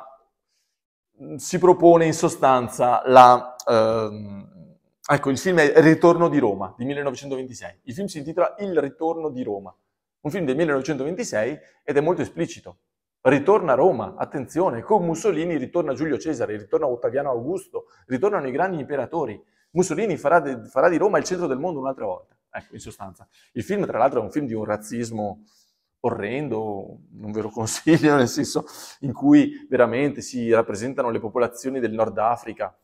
mm, si propone in sostanza la... Uh, ecco, il film è Ritorno di Roma, di 1926. Il film si intitola Il Ritorno di Roma, un film del 1926 ed è molto esplicito ritorna Roma, attenzione, con ecco, Mussolini ritorna Giulio Cesare, ritorna Ottaviano Augusto, ritornano i grandi imperatori. Mussolini farà, de, farà di Roma il centro del mondo un'altra volta. Ecco, in sostanza. Il film, tra l'altro, è un film di un razzismo orrendo, non ve lo consiglio, nel senso in cui veramente si rappresentano le popolazioni del Nord Africa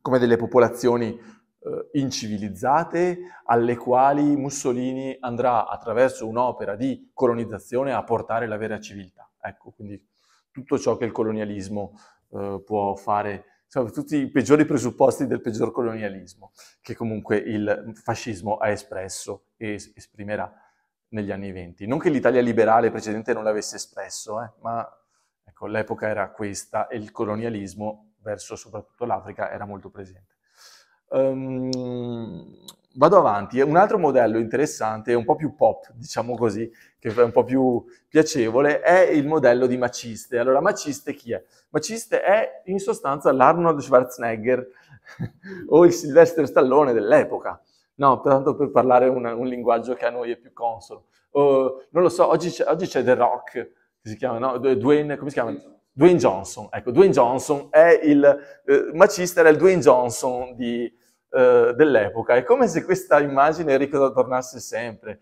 come delle popolazioni eh, incivilizzate alle quali Mussolini andrà attraverso un'opera di colonizzazione a portare la vera civiltà. Ecco, quindi tutto ciò che il colonialismo eh, può fare, insomma, tutti i peggiori presupposti del peggior colonialismo, che comunque il fascismo ha espresso e esprimerà negli anni venti. Non che l'Italia liberale precedente non l'avesse espresso, eh, ma ecco, l'epoca era questa e il colonialismo verso soprattutto l'Africa era molto presente. Um, vado avanti, un altro modello interessante, un po' più pop, diciamo così, che è un po' più piacevole, è il modello di Maciste. Allora, Maciste chi è? Maciste è in sostanza l'Arnold Schwarzenegger o il Sylvester Stallone dell'epoca. No, tanto per parlare un, un, linguaggio che a noi è più consono. Uh, non lo so, oggi c'è, oggi c'è The Rock, che si chiama, no? Dwayne, come si chiama? Dwayne Johnson, ecco, Dwayne Johnson è il eh, macista, era il Dwayne Johnson di, eh, dell'epoca. È come se questa immagine ritornasse sempre.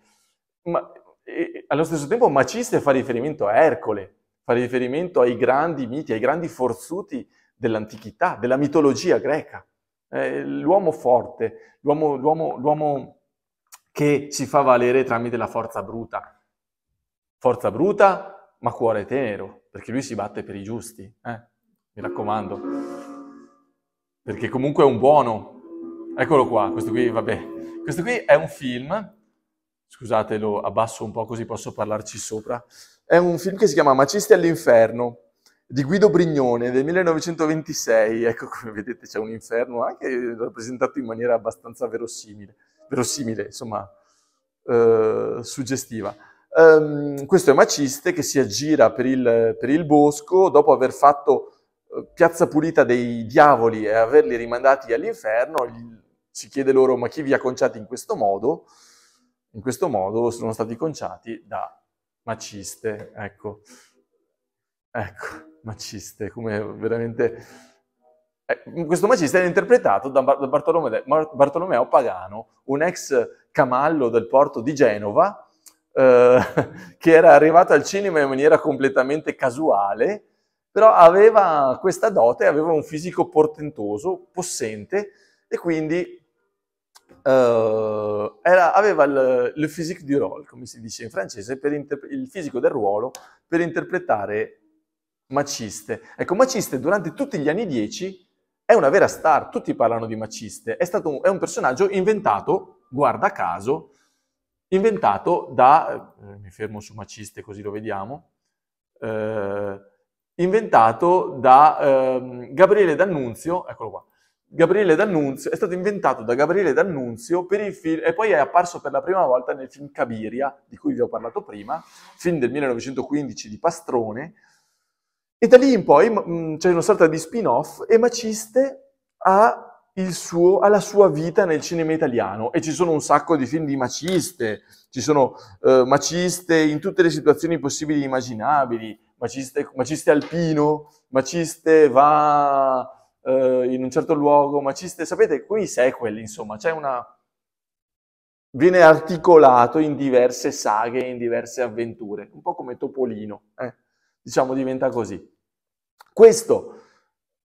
Ma e, allo stesso tempo macista fa riferimento a Ercole, fa riferimento ai grandi miti, ai grandi forzuti dell'antichità, della mitologia greca. Eh, l'uomo forte, l'uomo, l'uomo, l'uomo che si fa valere tramite la forza bruta. Forza bruta, ma cuore tenero perché lui si batte per i giusti, eh? mi raccomando, perché comunque è un buono. Eccolo qua, questo qui, vabbè, questo qui è un film, scusate lo abbasso un po' così posso parlarci sopra, è un film che si chiama Macisti all'inferno, di Guido Brignone del 1926, ecco come vedete c'è un inferno anche rappresentato in maniera abbastanza verosimile, verosimile insomma, eh, suggestiva. Um, questo è Maciste che si aggira per il, per il bosco dopo aver fatto eh, piazza pulita dei diavoli e averli rimandati all'inferno, si chiede loro ma chi vi ha conciati in questo modo? In questo modo sono stati conciati da Maciste, ecco, ecco, Maciste, come veramente... Eh, questo Maciste è interpretato da Bartolomeo, Bartolomeo Pagano, un ex camallo del porto di Genova, eh, che era arrivato al cinema in maniera completamente casuale, però aveva questa dote, aveva un fisico portentoso, possente, e quindi Uh, era, aveva il, physique du rôle, come si dice in francese, interpre- il fisico del ruolo per interpretare Maciste. Ecco, Maciste durante tutti gli anni 10 è una vera star, tutti parlano di Maciste, è, stato un, è un personaggio inventato, guarda caso, inventato da, eh, mi fermo su Maciste così lo vediamo, eh, inventato da ehm, Gabriele D'Annunzio, eccolo qua, Gabriele D'Annunzio, è stato inventato da Gabriele D'Annunzio per il film, e poi è apparso per la prima volta nel film Cabiria, di cui vi ho parlato prima, film del 1915 di Pastrone, e da lì in poi c'è una sorta di spin-off e Maciste ha suo, alla sua vita nel cinema italiano e ci sono un sacco di film di maciste, ci sono eh, maciste in tutte le situazioni possibili e immaginabili, maciste, maciste alpino, maciste va eh, in un certo luogo, maciste, sapete, quei sequel insomma, c'è una... viene articolato in diverse saghe, in diverse avventure, un po' come Topolino, eh? diciamo diventa così. Questo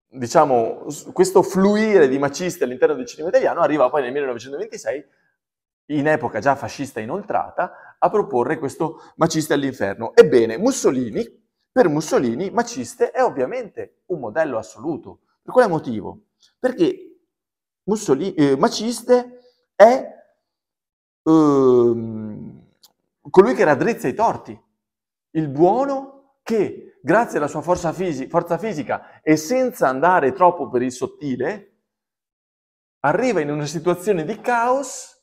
diciamo, questo fluire di macisti all'interno del cinema italiano arriva poi nel 1926, in epoca già fascista inoltrata, a proporre questo Maciste all'inferno. Ebbene, Mussolini, per Mussolini, Maciste è ovviamente un modello assoluto. Per quale motivo? Perché Mussolini, eh, Maciste è eh, colui che raddrizza i torti, il buono che grazie alla sua forza, fisi- forza fisica e senza andare troppo per il sottile, arriva in una situazione di caos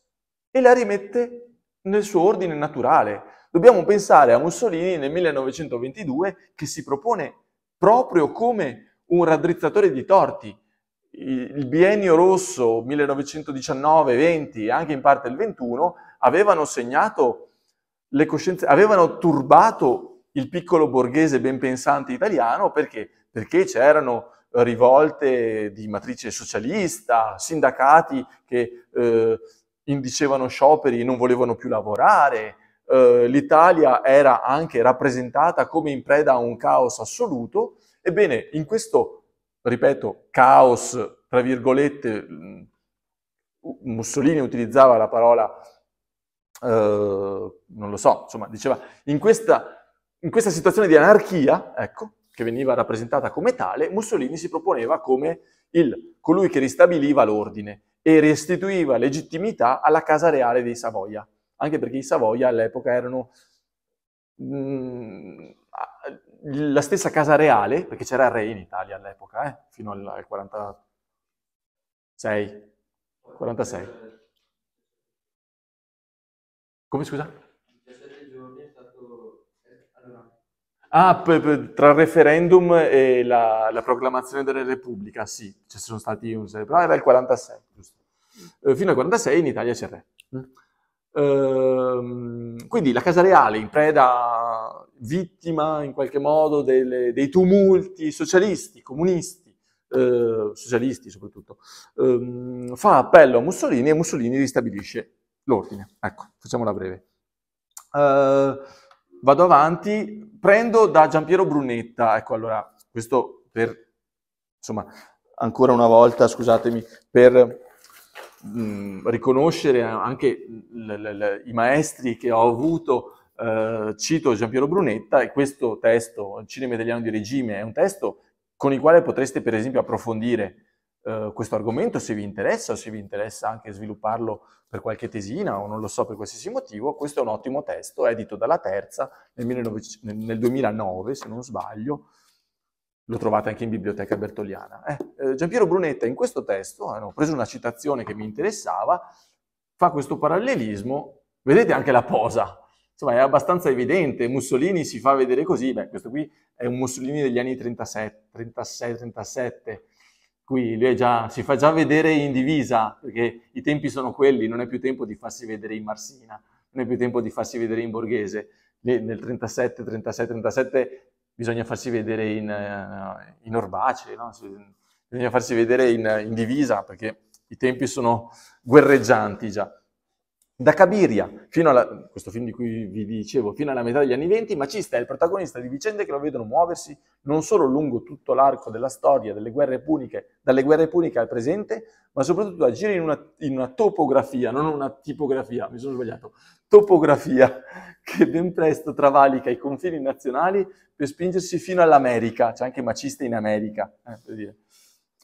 e la rimette nel suo ordine naturale. Dobbiamo pensare a Mussolini nel 1922 che si propone proprio come un raddrizzatore di torti. Il biennio rosso 1919-20 e anche in parte il 21 avevano segnato le coscienze, avevano turbato il piccolo borghese ben pensante italiano perché? Perché c'erano eh, rivolte di matrice socialista, sindacati che eh, indicevano scioperi e non volevano più lavorare, eh, l'Italia era anche rappresentata come in preda a un caos assoluto, ebbene in questo, ripeto, caos, tra virgolette, mm, Mussolini utilizzava la parola, eh, non lo so, insomma diceva, in questa in questa situazione di anarchia, ecco, che veniva rappresentata come tale, Mussolini si proponeva come il, colui che ristabiliva l'ordine e restituiva legittimità alla casa reale dei Savoia, anche perché i Savoia all'epoca erano mh, mm, la stessa casa reale, perché c'era il re in Italia all'epoca, eh, fino al, al 46, 46. Come scusa? Ah, per, per, tra il referendum e la, la, proclamazione della Repubblica, sì, ci sono stati un serio, però ah, era il 46, giusto. Eh, fino al 46 in Italia c'è il re. Mm. Ehm, quindi la Casa Reale in preda, vittima in qualche modo delle, dei tumulti socialisti, comunisti, eh, socialisti soprattutto, ehm, fa appello a Mussolini e Mussolini ristabilisce l'ordine. Ecco, facciamola breve. Eh, vado avanti, prendo da Giampiero Brunetta, ecco allora, questo per, insomma, ancora una volta, scusatemi, per mh, mm, riconoscere anche le, le, le, i maestri che ho avuto, eh, cito Giampiero Brunetta e questo testo, Cinema italiano di regime, è un testo con il quale potreste per esempio approfondire eh, questo argomento, se vi interessa, o se vi interessa anche svilupparlo per qualche tesina o non lo so per qualsiasi motivo, questo è un ottimo testo, edito dalla Terza nel, 19, nel 2009, se non sbaglio, lo trovate anche in biblioteca bertoliana. Eh, eh Giampiero Brunetta in questo testo, eh, ho preso una citazione che mi interessava, fa questo parallelismo, vedete anche la posa, insomma è abbastanza evidente, Mussolini si fa vedere così, beh questo qui è un Mussolini degli anni 36-37, Qui lui già, si fa già vedere in divisa, perché i tempi sono quelli, non è più tempo di farsi vedere in Marsina, non è più tempo di farsi vedere in Borghese. Nel 37, 36, 37 bisogna farsi vedere in, eh, in Orbace, no? bisogna farsi vedere in, in divisa, perché i tempi sono guerreggianti già. Da Cabiria, fino alla, questo film di cui vi dicevo, fino alla metà degli anni venti, Macista è il protagonista di vicende che lo vedono muoversi non solo lungo tutto l'arco della storia delle guerre puniche, dalle guerre puniche al presente, ma soprattutto agire in una, in una topografia, non una tipografia, mi sono sbagliato, topografia che ben presto travalica i confini nazionali per spingersi fino all'America, c'è anche Macista in America, eh, per dire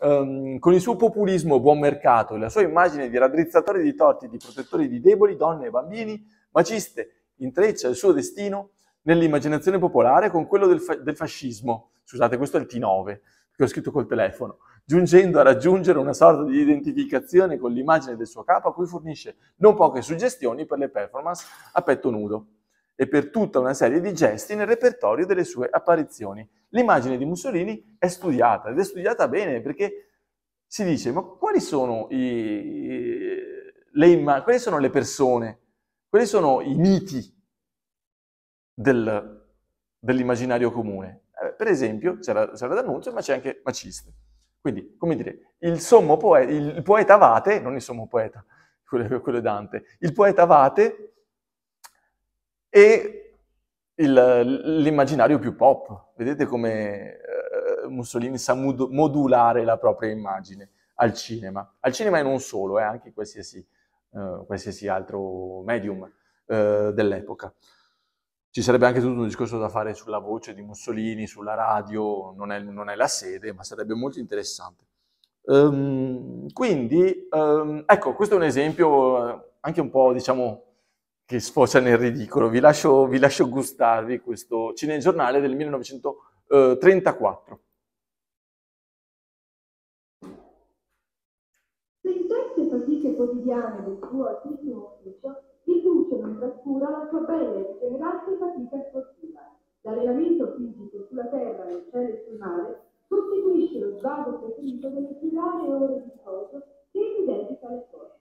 ehm, con il suo populismo buon mercato e la sua immagine di raddrizzatore di torti, di protettore di deboli, donne e bambini, Maciste intreccia il suo destino nell'immaginazione popolare con quello del, fa- del fascismo. Scusate, questo è il T9 che ho scritto col telefono giungendo a raggiungere una sorta di identificazione con l'immagine del suo capo a cui fornisce non poche suggestioni per le performance a petto nudo e per tutta una serie di gesti nel repertorio delle sue apparizioni. L'immagine di Mussolini è studiata ed è studiata bene perché si dice ma quali sono, i, le, imma- quali sono le persone, quali sono i miti del, dell'immaginario comune? Eh, per esempio c'era, c'era D'Annunzio ma c'è anche Maciste. Quindi, come dire, il, sommo poeta, il poeta Vate, non il sommo poeta, quello, quello è Dante, il poeta Vate e l'immaginario più pop. Vedete come eh, Mussolini sa modulare la propria immagine al cinema, al cinema e non solo, eh, anche qualsiasi, eh, qualsiasi altro medium eh, dell'epoca. Ci sarebbe anche tutto un discorso da fare sulla voce di Mussolini, sulla radio, non è, non è la sede, ma sarebbe molto interessante. Um, quindi, um, ecco, questo è un esempio eh, anche un po', diciamo, che sfocia nel ridicolo. Vi lascio, vi lascio gustarvi questo cinegiornale del 1934. Le stesse fatiche quotidiane del suo altissimo ufficio inducono in trascura la sua bella e rigenerante fatica sportiva. L'allenamento fisico sulla terra, nel cielo e sul mare costituisce lo svago preferito delle più larghe ore di riposo che si dedica alle forze.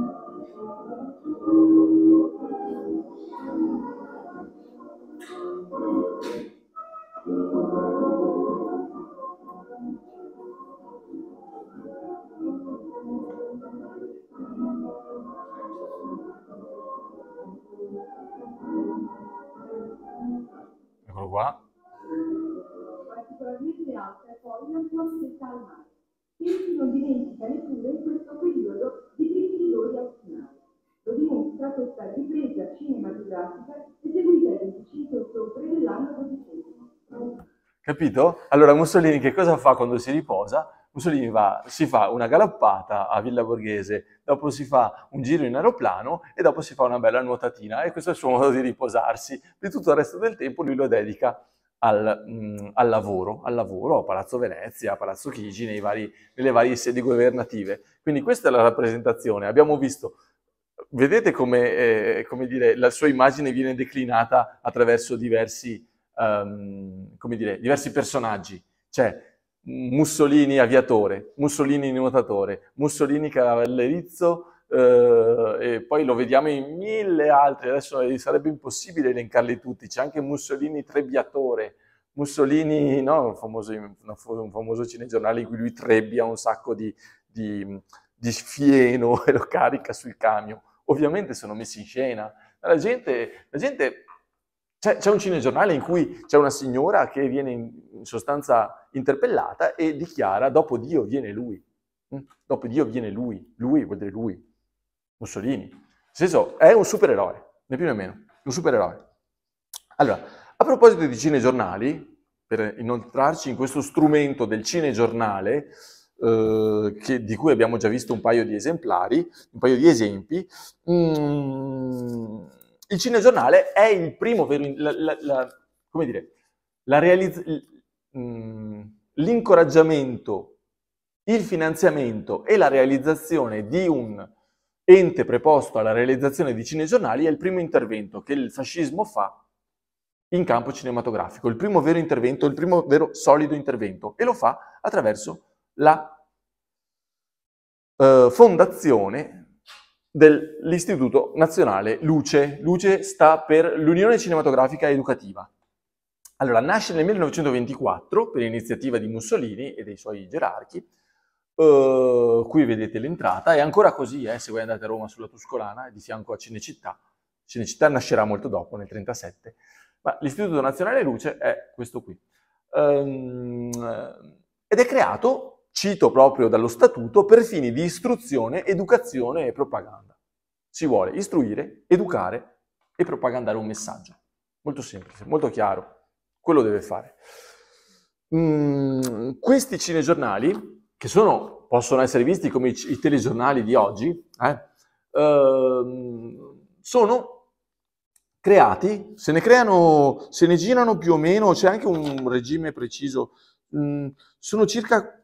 qua. Particolarmente alta è poi la suassetta al mare. Egli non dimentica neppure in questo periodo di primi rigori Lo dimostra questa ripresa cinematografica eseguita il 25 ottobre dell'anno 12. Capito? Allora Mussolini che cosa fa quando si riposa? Mussolini va, si fa una galoppata a Villa Borghese, dopo si fa un giro in aeroplano e dopo si fa una bella nuotatina e questo è il suo modo di riposarsi. Di tutto il resto del tempo lui lo dedica al, mh, mm, al, lavoro, al lavoro a Palazzo Venezia, a Palazzo Chigi, vari, nelle varie sedi governative. Quindi questa è la rappresentazione. Abbiamo visto vedete come, eh, come dire, la sua immagine viene declinata attraverso diversi, um, dire, diversi personaggi. Cioè, Mussolini aviatore, Mussolini nuotatore, Mussolini cavallerizzo, eh, e poi lo vediamo in mille altri, adesso sarebbe impossibile elencarli tutti, c'è anche Mussolini trebbiatore, Mussolini, no, un, famoso, un famoso cinegiornale in cui lui trebbia un sacco di, di, di fieno e lo carica sul camion, ovviamente sono messi in scena, la gente, la gente c'è, c'è un cinegiornale in cui c'è una signora che viene in, in sostanza interpellata e dichiara dopo Dio viene lui. Mm? Dopo Dio viene lui. Lui vuol dire lui. Mussolini. Nel senso, è un supereroe, né più né meno. Un supereroe. Allora, a proposito di cinegiornali, per inoltrarci in questo strumento del cinegiornale, eh, che, di cui abbiamo già visto un paio di esemplari, un paio di esempi, mm, il cinegiornale è il primo vero... La, la, la, come dire, realizz- mm, l'incoraggiamento, il finanziamento e la realizzazione di un ente preposto alla realizzazione di cinegiornali è il primo intervento che il fascismo fa in campo cinematografico, il primo vero intervento, il primo vero solido intervento e lo fa attraverso la eh, fondazione dell'Istituto Nazionale Luce. Luce sta per l'Unione Cinematografica Educativa. Allora, nasce nel 1924 per iniziativa di Mussolini e dei suoi gerarchi. Uh, qui vedete l'entrata, è ancora così, eh, se voi andate a Roma sulla Tuscolana, di fianco a Cinecittà. Cinecittà nascerà molto dopo, nel 1937. Ma l'Istituto Nazionale Luce è questo qui. Um, ed è creato cito proprio dallo statuto, per fini di istruzione, educazione e propaganda. Si vuole istruire, educare e propagandare un messaggio. Molto semplice, molto chiaro. Quello deve fare. Mm, questi cinegiornali, che sono, possono essere visti come i, i telegiornali di oggi, eh, ehm, sono creati, se ne creano, se ne girano più o meno, c'è anche un regime preciso, mh, mm, sono circa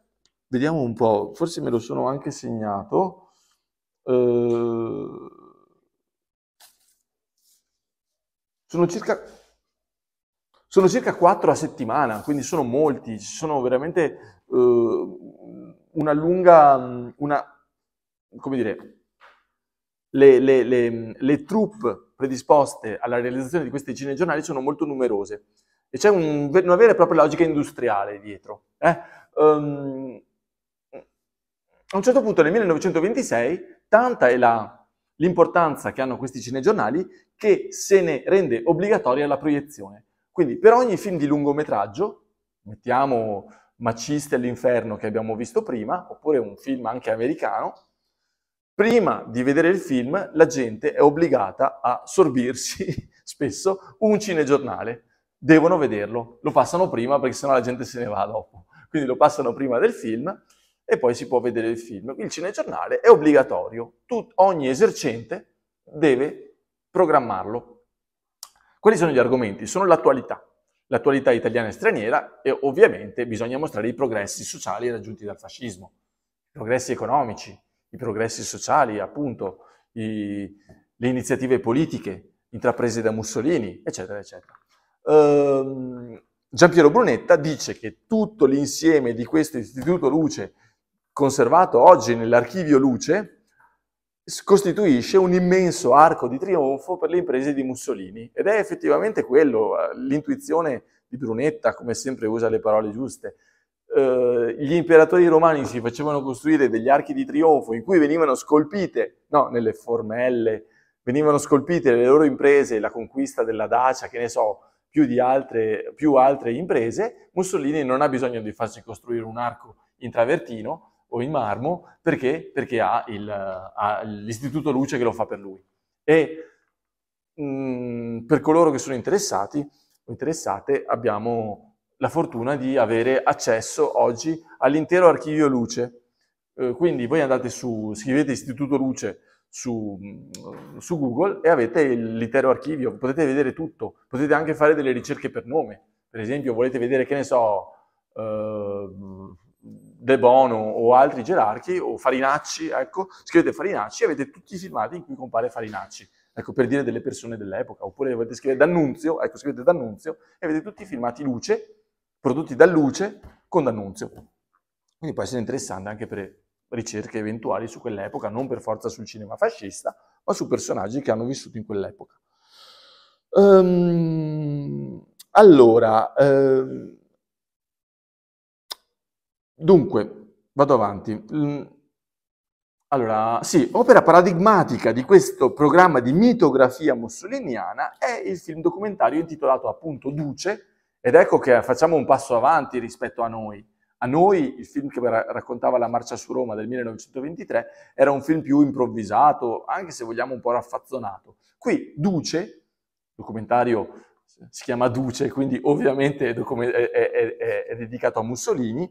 Vediamo un po', forse me lo sono anche segnato. Eh, sono circa sono circa 4 a settimana, quindi sono molti, ci sono veramente eh, una lunga, una, come dire, le, le, le, le, troupe predisposte alla realizzazione di questi cine giornali sono molto numerose e c'è un, una vera e propria logica industriale dietro. Eh? Um, a un certo punto nel 1926 tanta è la, l'importanza che hanno questi cinegiornali che se ne rende obbligatoria la proiezione. Quindi per ogni film di lungometraggio, mettiamo Maciste all'inferno che abbiamo visto prima, oppure un film anche americano, prima di vedere il film la gente è obbligata a sorbirsi spesso un cinegiornale. Devono vederlo, lo passano prima perché sennò la gente se ne va dopo. Quindi lo passano prima del film e poi si può vedere il film. Il cinegiornale è obbligatorio, Tut- ogni esercente deve programmarlo. Quali sono gli argomenti? Sono l'attualità, l'attualità italiana e straniera e ovviamente bisogna mostrare i progressi sociali raggiunti dal fascismo, i progressi economici, i progressi sociali, appunto, i, le iniziative politiche intraprese da Mussolini, eccetera, eccetera. Ehm, Giampiero Brunetta dice che tutto l'insieme di questo istituto luce conservato oggi nell'archivio Luce, costituisce un immenso arco di trionfo per le imprese di Mussolini. Ed è effettivamente quello, eh, l'intuizione di Brunetta, come sempre usa le parole giuste. Eh, gli imperatori romani si facevano costruire degli archi di trionfo in cui venivano scolpite, no, nelle formelle, venivano scolpite le loro imprese, la conquista della Dacia, che ne so, più di altre, più altre imprese. Mussolini non ha bisogno di farsi costruire un arco in travertino, o in marmo, perché? Perché ha, il, ha l'Istituto Luce che lo fa per lui. E mh, mm, per coloro che sono interessati o interessate abbiamo la fortuna di avere accesso oggi all'intero archivio Luce. Eh, quindi voi andate su, scrivete Istituto Luce su, mm, su, Google e avete l'intero archivio, potete vedere tutto, potete anche fare delle ricerche per nome, per esempio volete vedere, che ne so, eh, De Bono o altri gerarchi, o Farinacci, ecco, scrivete Farinacci e avete tutti i filmati in cui compare Farinacci, ecco, per dire delle persone dell'epoca, oppure volete scrivere D'Annunzio, ecco, scrivete D'Annunzio e avete tutti i filmati luce, prodotti da luce, con D'Annunzio. Quindi può essere interessante anche per ricerche eventuali su quell'epoca, non per forza sul cinema fascista, ma su personaggi che hanno vissuto in quell'epoca. Um, allora, um, Dunque, vado avanti. Mm. Allora, sì, opera paradigmatica di questo programma di mitografia mussoliniana è il film documentario intitolato appunto Duce, ed ecco che facciamo un passo avanti rispetto a noi. A noi il film che raccontava la marcia su Roma del 1923 era un film più improvvisato, anche se vogliamo un po' raffazzonato. Qui Duce, documentario si chiama Duce, quindi ovviamente è, è, è, è dedicato a Mussolini,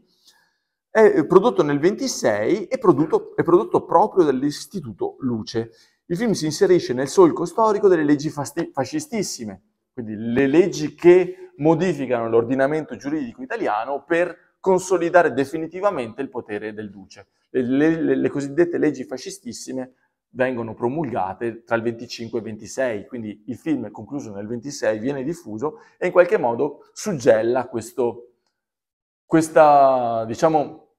è eh, prodotto nel 26 e prodotto, è prodotto proprio dall'Istituto Luce. Il film si inserisce nel solco storico delle leggi fasti- fascistissime, quindi le leggi che modificano l'ordinamento giuridico italiano per consolidare definitivamente il potere del duce. Le, le, le cosiddette leggi fascistissime vengono promulgate tra il 25 e il 26, quindi il film concluso nel 26 viene diffuso e in qualche modo suggella questo, questa, diciamo,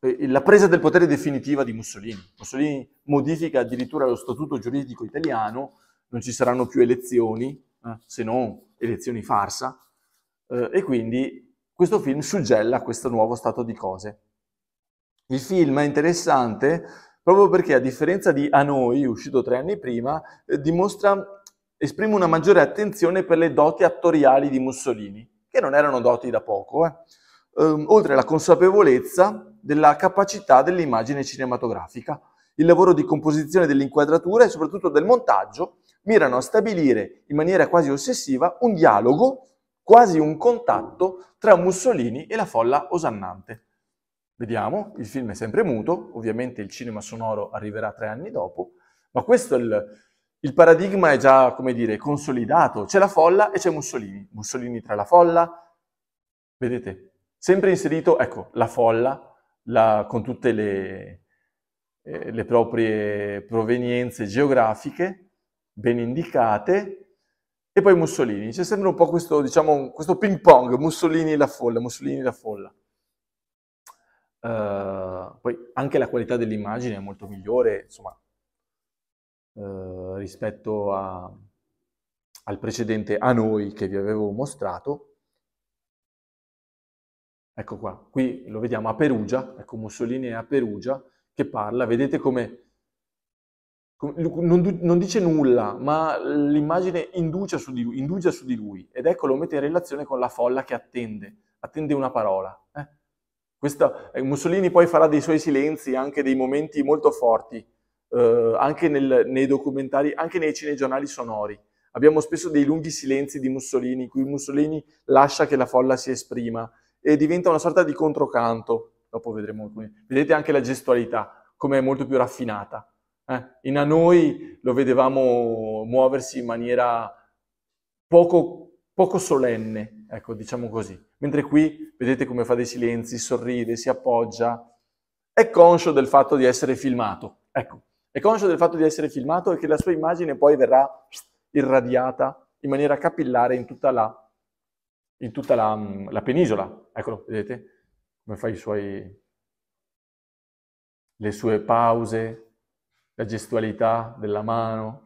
eh, eh, la presa del potere definitiva di Mussolini. Mussolini modifica addirittura lo statuto giuridico italiano, non ci saranno più elezioni, eh, se non elezioni farsa, eh, e quindi questo film suggella questo nuovo stato di cose. Il film è interessante proprio perché, a differenza di A noi, uscito tre anni prima, eh, dimostra, esprime una maggiore attenzione per le doti attoriali di Mussolini, che non erano doti da poco. Eh ehm, oltre alla consapevolezza della capacità dell'immagine cinematografica. Il lavoro di composizione dell'inquadratura e soprattutto del montaggio mirano a stabilire in maniera quasi ossessiva un dialogo, quasi un contatto tra Mussolini e la folla osannante. Vediamo, il film è sempre muto, ovviamente il cinema sonoro arriverà tre anni dopo, ma questo è il, il paradigma è già, come dire, consolidato. C'è la folla e c'è Mussolini. Mussolini tra la folla. Vedete, Sempre inserito, ecco, la folla la, con tutte le, eh, le proprie provenienze geografiche ben indicate, e poi Mussolini. C'è sempre un po' questo, diciamo, questo ping pong, Mussolini la folla, Mussolini la folla. Uh, poi anche la qualità dell'immagine è molto migliore, insomma, uh, rispetto a, al precedente a noi che vi avevo mostrato. Ecco qua, qui lo vediamo a Perugia, ecco Mussolini è a Perugia che parla, vedete come, come non, non, dice nulla, ma l'immagine indugia su, lui, indugia su, di lui, ed ecco lo mette in relazione con la folla che attende, attende una parola. Eh? Questa, eh, Mussolini poi farà dei suoi silenzi, anche dei momenti molto forti, eh, anche nel, nei documentari, anche nei cinegiornali sonori. Abbiamo spesso dei lunghi silenzi di Mussolini, in cui Mussolini lascia che la folla si esprima, e diventa una sorta di controcanto, dopo vedremo alcuni. Vedete anche la gestualità, come è molto più raffinata. Eh? In a noi lo vedevamo muoversi in maniera poco, poco solenne, ecco, diciamo così. Mentre qui vedete come fa dei silenzi, sorride, si appoggia, è conscio del fatto di essere filmato. Ecco, è conscio del fatto di essere filmato e che la sua immagine poi verrà irradiata in maniera capillare in tutta la in tutta la, mm, la penisola. Eccolo, vedete come fa suoi, le sue pause, la gestualità della mano.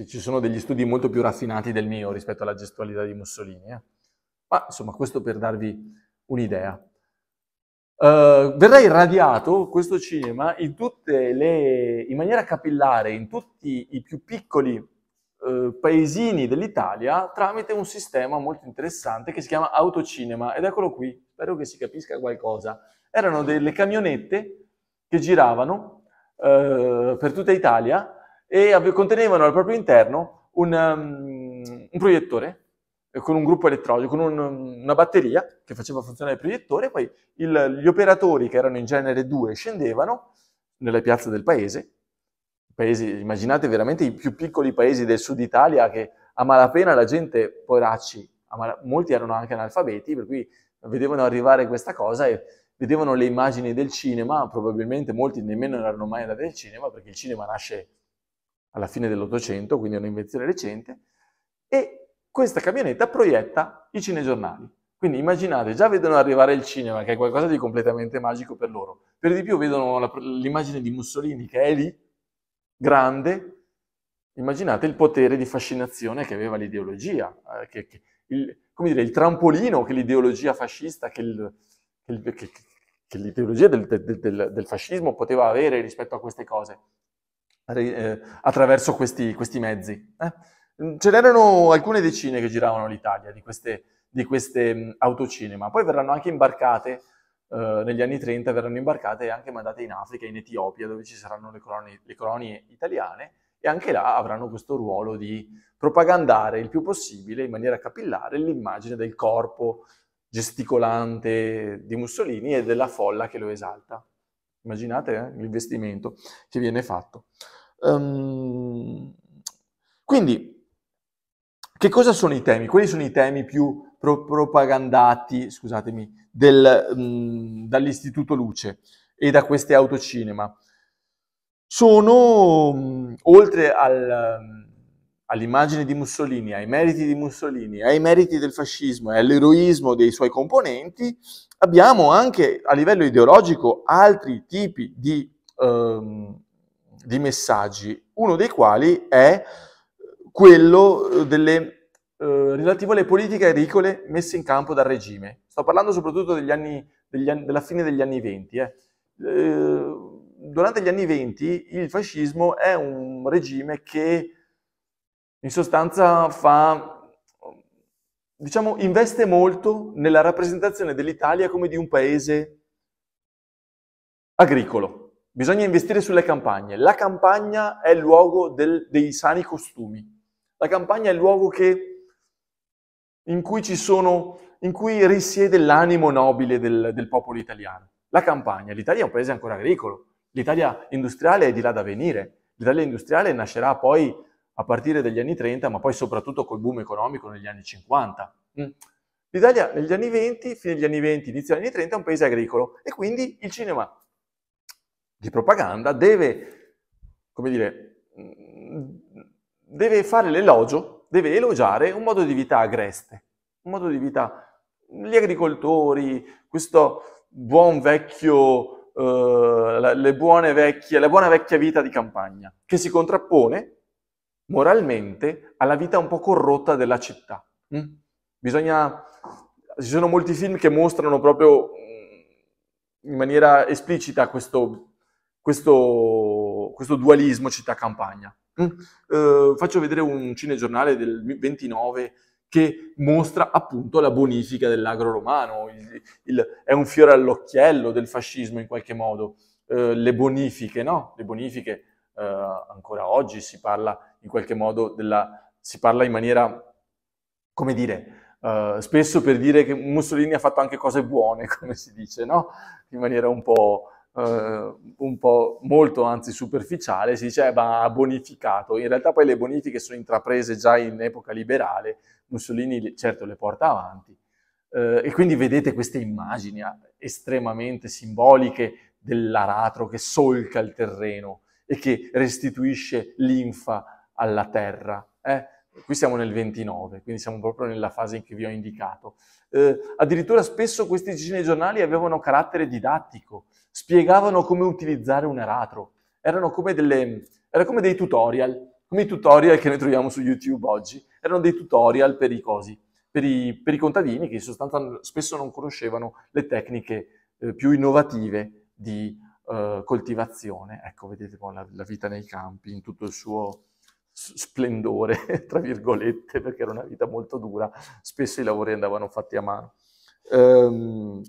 Ci sono degli studi molto più raffinati del mio rispetto alla gestualità di Mussolini. Eh? Ma insomma, questo per darvi un'idea. Uh, verrà irradiato questo cinema in, tutte le, in, maniera capillare in tutti i più piccoli eh, paesini dell'Italia tramite un sistema molto interessante che si chiama autocinema ed eccolo qui, spero che si capisca qualcosa. Erano delle camionette che giravano eh, per tutta Italia e ave- contenevano al proprio interno un, um, un proiettore eh, con un gruppo elettronico, con un, mm, una batteria che faceva funzionare il proiettore, poi il, gli operatori, che erano in genere due, scendevano nelle piazze del paese paesi, immaginate veramente i più piccoli paesi del sud Italia che a malapena la gente, poracci, mal, molti erano anche analfabeti, per cui vedevano arrivare questa cosa e vedevano le immagini del cinema, probabilmente molti nemmeno erano mai andati al cinema perché il cinema nasce alla fine dell'Ottocento, quindi è un'invenzione recente, e questa camionetta proietta i cinegiornali. Quindi immaginate, già vedono arrivare il cinema, che è qualcosa di completamente magico per loro. Per di più vedono la, l'immagine di Mussolini che è lì grande, immaginate il potere di fascinazione che aveva l'ideologia, eh, che, che il, dire, il, trampolino che l'ideologia fascista, che, il, che, che l'ideologia del, del, del, del, fascismo poteva avere rispetto a queste cose, eh, attraverso questi, questi mezzi. Eh? Mm, ce n'erano alcune decine che giravano l'Italia di queste, di queste mm, autocinema, poi verranno anche imbarcate eh, negli anni 30 verranno imbarcate e anche mandate in Africa, in Etiopia, dove ci saranno le colonie, le colonie italiane e anche là avranno questo ruolo di propagandare il più possibile in maniera capillare l'immagine del corpo gesticolante di Mussolini e della folla che lo esalta. Immaginate eh, l'investimento che viene fatto. Um, quindi, che cosa sono i temi? Quali sono i temi più pro- propagandati, scusatemi, del, mh, mm, dall'Istituto Luce e da queste autocinema. Sono, mh, mm, oltre al, mm, all'immagine di Mussolini, ai meriti di Mussolini, ai meriti del fascismo e all'eroismo dei suoi componenti, abbiamo anche a livello ideologico altri tipi di, ehm, di messaggi, uno dei quali è quello eh, delle eh, relativo alle politiche agricole messe in campo dal regime. Sto parlando soprattutto degli anni, degli anni, della fine degli anni 20. Eh. Eh, durante gli anni 20 il fascismo è un regime che in sostanza fa, diciamo, investe molto nella rappresentazione dell'Italia come di un paese agricolo. Bisogna investire sulle campagne. La campagna è il luogo del, dei sani costumi. La campagna è il luogo che in cui, sono, in cui risiede l'animo nobile del, del popolo italiano. La campagna. l'Italia è un paese ancora agricolo, l'Italia industriale è di là da venire, l'Italia industriale nascerà poi a partire dagli anni 30, ma poi soprattutto col boom economico negli anni 50. Mm. L'Italia negli anni 20, fine degli anni 20, inizio degli anni 30 è un paese agricolo e quindi il cinema di propaganda deve, come dire, mm, deve fare l'elogio deve elogiare un modo di vita agreste, un modo di vita, gli agricoltori, questo buon vecchio, eh, le buone vecchie, la buona vecchia vita di campagna, che si contrappone moralmente alla vita un po' corrotta della città. Mm? Bisogna... Ci sono molti film che mostrano proprio mm, in maniera esplicita questo, questo questo, dualismo città-campagna. Mm? Eh, faccio vedere un cinegiornale del 29 che mostra appunto la bonifica dell'agro romano, il, il, è un fiore all'occhiello del fascismo in qualche modo, eh, le bonifiche, no? Le bonifiche eh, ancora oggi si parla in qualche modo della, si parla in maniera, come dire, eh, spesso per dire che Mussolini ha fatto anche cose buone, come si dice, no? In maniera un po' eh, un po' molto anzi superficiale, si dice eh, ha eh, bonificato, in realtà poi le bonifiche sono intraprese già in epoca liberale, Mussolini certo le porta avanti eh, e quindi vedete queste immagini ah, estremamente simboliche dell'aratro che solca il terreno e che restituisce linfa alla terra. Eh? Qui siamo nel 29, quindi siamo proprio nella fase in cui vi ho indicato. Eh, addirittura spesso questi gigini giornali avevano carattere didattico, spiegavano come utilizzare un aratro. Erano come, delle, era come dei tutorial, come i tutorial che noi troviamo su YouTube oggi. Erano dei tutorial per i cosi, per i, per i contadini che in sostanza spesso non conoscevano le tecniche eh, più innovative di eh, coltivazione. Ecco, vedete la, la vita nei campi in tutto il suo splendore, tra virgolette, perché era una vita molto dura, spesso i lavori andavano fatti a mano. Um,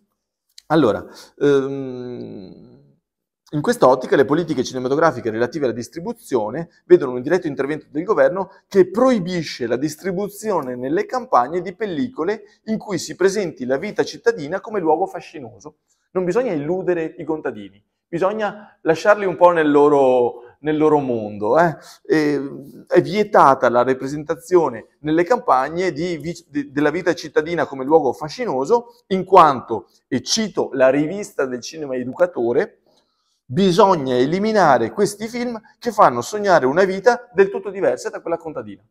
allora, ehm, in ottica le politiche cinematografiche relative alla distribuzione vedono un diretto intervento del governo che proibisce la distribuzione nelle campagne di pellicole in cui si presenti la vita cittadina come luogo fascinoso. Non bisogna illudere i contadini, bisogna lasciarli un po' nel loro, nel loro mondo. Eh? è vietata la rappresentazione nelle campagne di, di, della vita cittadina come luogo fascinoso, in quanto, e cito la rivista del cinema educatore, bisogna eliminare questi film che fanno sognare una vita del tutto diversa da quella contadina.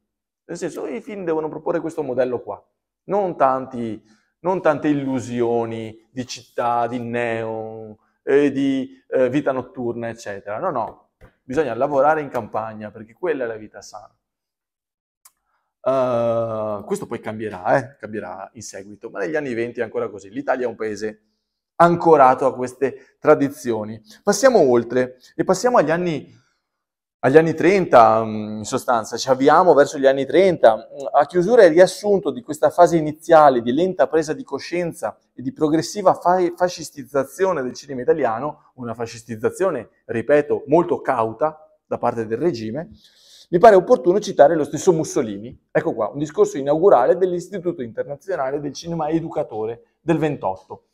Nel senso, i film devono proporre questo modello qua, non, tanti, non tante illusioni di città, di neon, eh, di eh, vita notturna, eccetera. No, no, bisogna lavorare in campagna perché quella è la vita sana. Uh, questo poi cambierà, eh? cambierà in seguito, ma negli anni 20 è ancora così. L'Italia è un paese ancorato a queste tradizioni. Passiamo oltre e passiamo agli anni agli anni 30, mm, in sostanza, ci avviamo verso gli anni 30. Mm, a chiusura e riassunto di questa fase iniziale di lenta presa di coscienza e di progressiva fa- fascistizzazione del cinema italiano, una fascistizzazione, ripeto, molto cauta da parte del regime, mi pare opportuno citare lo stesso Mussolini, ecco qua, un discorso inaugurale dell'Istituto Internazionale del Cinema Educatore del 28.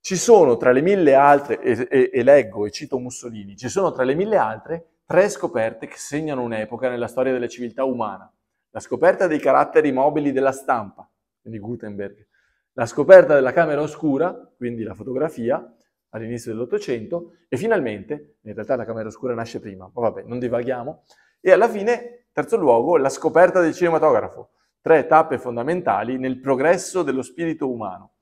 Ci sono tra le mille altre, e, e, e leggo e cito Mussolini, ci sono tra le mille altre tre scoperte che segnano un'epoca nella storia della civiltà umana. La scoperta dei caratteri mobili della stampa, quindi Gutenberg, la scoperta della camera oscura, quindi la fotografia, all'inizio dell'Ottocento, e finalmente, in realtà la camera oscura nasce prima, ma vabbè, non divaghiamo, e alla fine, terzo luogo, la scoperta del cinematografo, tre tappe fondamentali nel progresso dello spirito umano,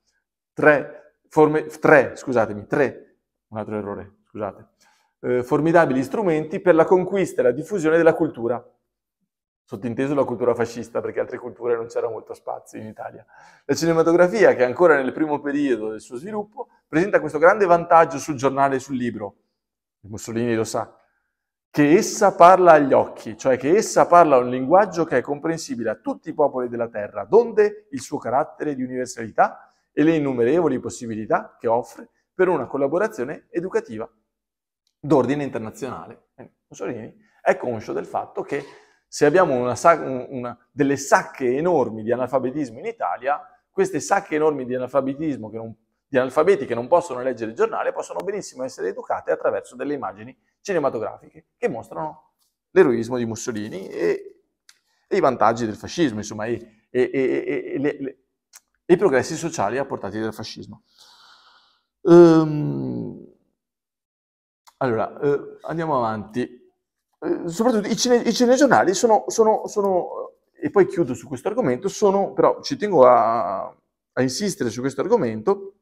tre, forme, tre scusatemi, tre, un altro errore, scusate, eh, formidabili strumenti per la conquista e la diffusione della cultura, sottinteso la cultura fascista, perché altre culture non c'era molto spazio in Italia. La cinematografia, che è ancora nel primo periodo del suo sviluppo, presenta questo grande vantaggio sul giornale e sul libro, Mussolini lo sa, che essa parla agli occhi, cioè che essa parla un linguaggio che è comprensibile a tutti i popoli della terra, donde il suo carattere di universalità e le innumerevoli possibilità che offre per una collaborazione educativa d'ordine internazionale. Eh, Mussolini è conscio del fatto che se abbiamo una, una, delle sacche enormi di analfabetismo in Italia, queste sacche enormi di, analfabetismo che non, di analfabeti che non possono leggere il giornale possono benissimo essere educate attraverso delle immagini cinematografiche che mostrano l'eroismo di Mussolini e, e i vantaggi del fascismo, insomma, e, e, le, le, i progressi sociali apportati dal fascismo. Um, allora, eh, andiamo avanti. Eh, soprattutto i, cine- i cinegiornali sono, sono, sono, eh, e poi chiudo su questo argomento, sono, però ci tengo a, a insistere su questo argomento,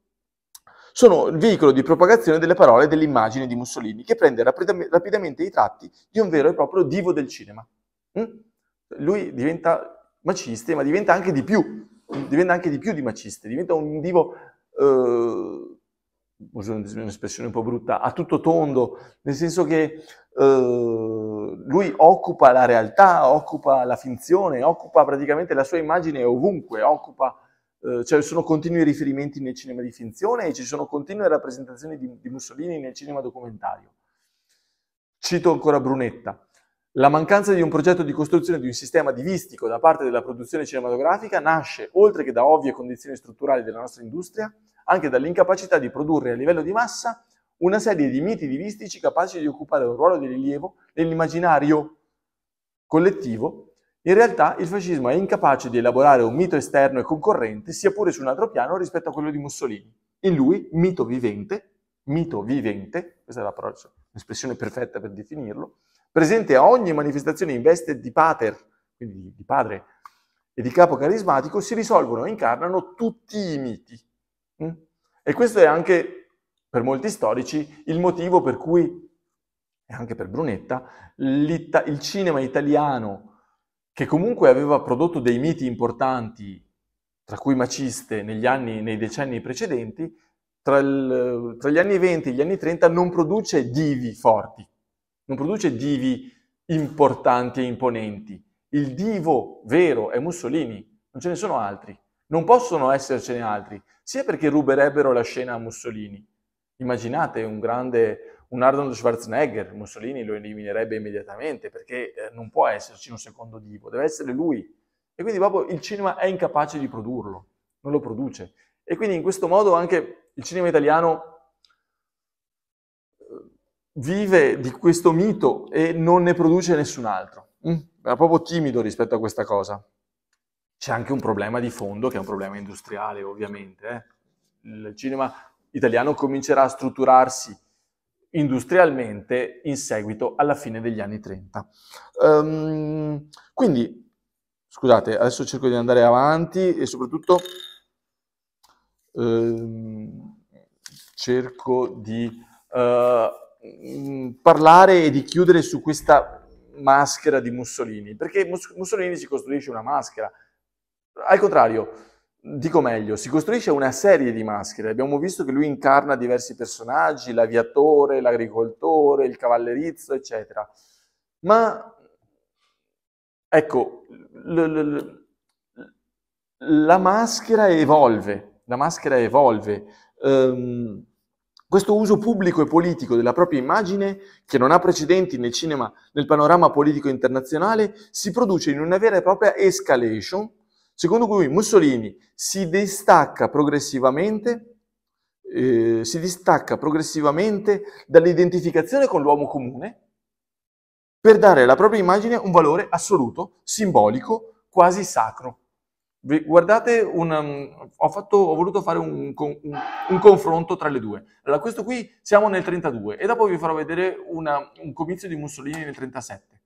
sono il veicolo di propagazione delle parole e dell'immagine di Mussolini, che prende rapidam- rapidamente i tratti di un vero e proprio divo del cinema. Mm? Lui diventa maciste, ma diventa anche di più, diventa anche di più di maciste, diventa un divo... Eh, uso un'espressione un po' brutta, a tutto tondo, nel senso che eh, lui occupa la realtà, occupa la finzione, occupa praticamente la sua immagine ovunque, occupa, eh, cioè sono continui riferimenti nel cinema di finzione e ci sono continue rappresentazioni di, di Mussolini nel cinema documentario. Cito ancora Brunetta. La mancanza di un progetto di costruzione di un sistema divistico da parte della produzione cinematografica nasce, oltre che da ovvie condizioni strutturali della nostra industria, anche dall'incapacità di produrre a livello di massa una serie di miti divistici capaci di occupare un ruolo di rilievo nell'immaginario collettivo, in realtà il fascismo è incapace di elaborare un mito esterno e concorrente, sia pure su un altro piano rispetto a quello di Mussolini. In lui, mito vivente, mito vivente, questa è cioè, l'espressione perfetta per definirlo, presente a ogni manifestazione in veste di pater, quindi di padre e di capo carismatico, si risolvono e incarnano tutti i miti Mm? E questo è anche, per molti storici, il motivo per cui, e anche per Brunetta, il cinema italiano, che comunque aveva prodotto dei miti importanti, tra cui maciste, negli anni, nei decenni precedenti, tra, il, tra gli anni 20 e gli anni 30 non produce divi forti, non produce divi importanti e imponenti. Il divo vero è Mussolini, non ce ne sono altri. Non possono essercene altri, sia perché ruberebbero la scena a Mussolini. Immaginate un grande, un Arnold Schwarzenegger, Mussolini lo eliminerebbe immediatamente perché eh, non può esserci un secondo divo, deve essere lui. E quindi proprio il cinema è incapace di produrlo, non lo produce. E quindi in questo modo anche il cinema italiano eh, vive di questo mito e non ne produce nessun altro. Mm? Era proprio timido rispetto a questa cosa c'è anche un problema di fondo, che è un problema industriale ovviamente. Eh. Il cinema italiano comincerà a strutturarsi industrialmente in seguito alla fine degli anni 30. Um, ehm, quindi, scusate, adesso cerco di andare avanti e soprattutto um, cerco di uh, parlare e di chiudere su questa maschera di Mussolini, perché Mussolini si costruisce una maschera, al contrario, dico meglio, si costruisce una serie di maschere. Abbiamo visto che lui incarna diversi personaggi, l'aviatore, l'agricoltore, il cavallerizzo, eccetera. Ma ecco, la maschera evolve, la maschera evolve. Um, questo uso pubblico e politico della propria immagine, che non ha precedenti nel cinema, nel panorama politico internazionale, si produce in una vera e propria escalation secondo cui Mussolini si distacca progressivamente, eh, si distacca progressivamente dall'identificazione con l'uomo comune per dare alla propria immagine un valore assoluto, simbolico, quasi sacro. Guardate, un, um, ho, fatto, ho, voluto fare un, un, un, confronto tra le due. Allora, questo qui siamo nel 32 e dopo vi farò vedere una, un comizio di Mussolini nel 37.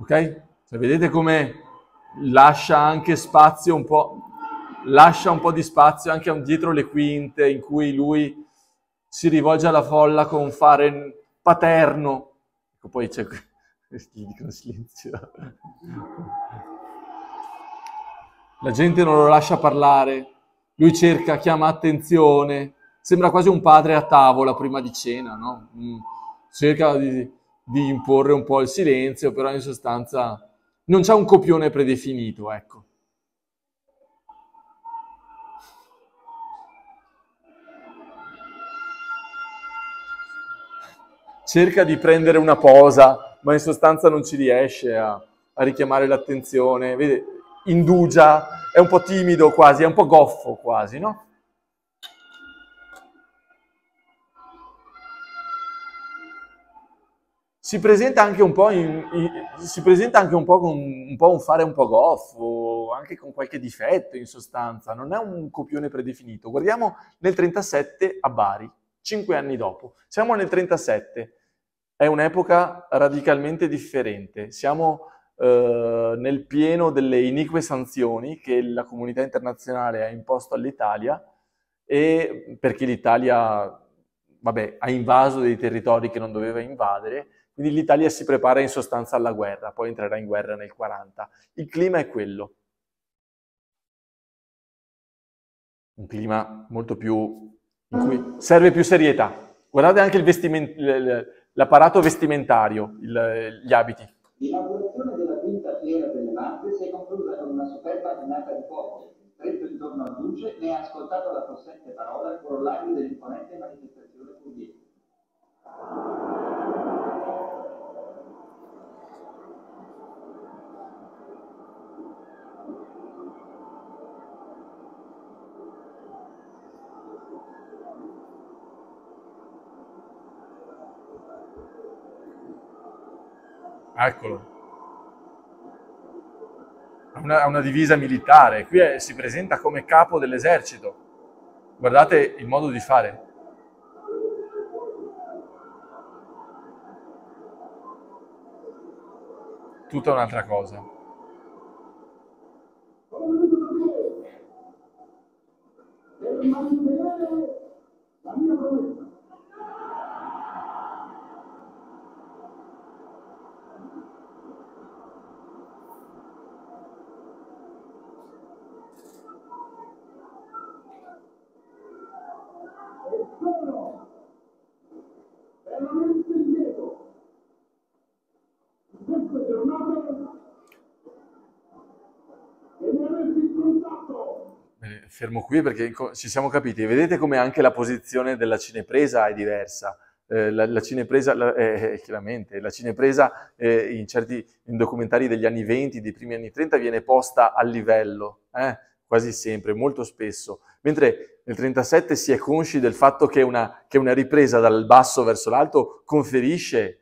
Ok? Cioè, vedete come lascia anche spazio un po', lascia un po' di spazio anche dietro le quinte in cui lui si rivolge alla folla con un fare paterno. Ecco, poi c'è gli dicono silenzio. La gente non lo lascia parlare, lui cerca, chiama attenzione, sembra quasi un padre a tavola prima di cena, no? Mm. Cerca di di imporre un po' il silenzio, però in sostanza non c'è un copione predefinito, ecco. Cerca di prendere una posa, ma in sostanza non ci riesce a, a richiamare l'attenzione. Vede, indugia, è un po' timido quasi, è un po' goffo quasi, no? si presenta anche un po', in, in, presenta anche un po con un po' un fare un po' goffo, anche con qualche difetto in sostanza, non è un copione predefinito. Guardiamo nel 37 a Bari, cinque anni dopo. Siamo nel 37, è un'epoca radicalmente differente, siamo eh, nel pieno delle inique sanzioni che la comunità internazionale ha imposto all'Italia e perché l'Italia vabbè, ha invaso dei territori che non doveva invadere quindi l'Italia si prepara in sostanza alla guerra, poi entrerà in guerra nel 40. Il clima è quello. Un clima molto più... in cui serve più serietà. Guardate anche vestiment- l'apparato vestimentario, il, gli abiti. L'inaugurazione della quinta fiera delle masse si è conclusa con una superba annata di fuoco. Stretto intorno al duce ne ha ascoltato la possente parola il corollario dell'imponente manifestazione pugliese. Eccolo. Ha una, una, divisa militare, qui è, si presenta come capo dell'esercito. Guardate il modo di fare. Tutta un'altra cosa. Per mantenere la mia promessa. Bene, fermo qui perché ci siamo capiti. Vedete come anche la posizione della cinepresa è diversa. Eh, la, la, cinepresa, la, eh, eh chiaramente, la cinepresa eh, in certi in documentari degli anni 20, dei primi anni 30 viene posta a livello, eh, quasi sempre, molto spesso. Mentre nel 37 si è consci del fatto che una, che una ripresa dal basso verso l'alto conferisce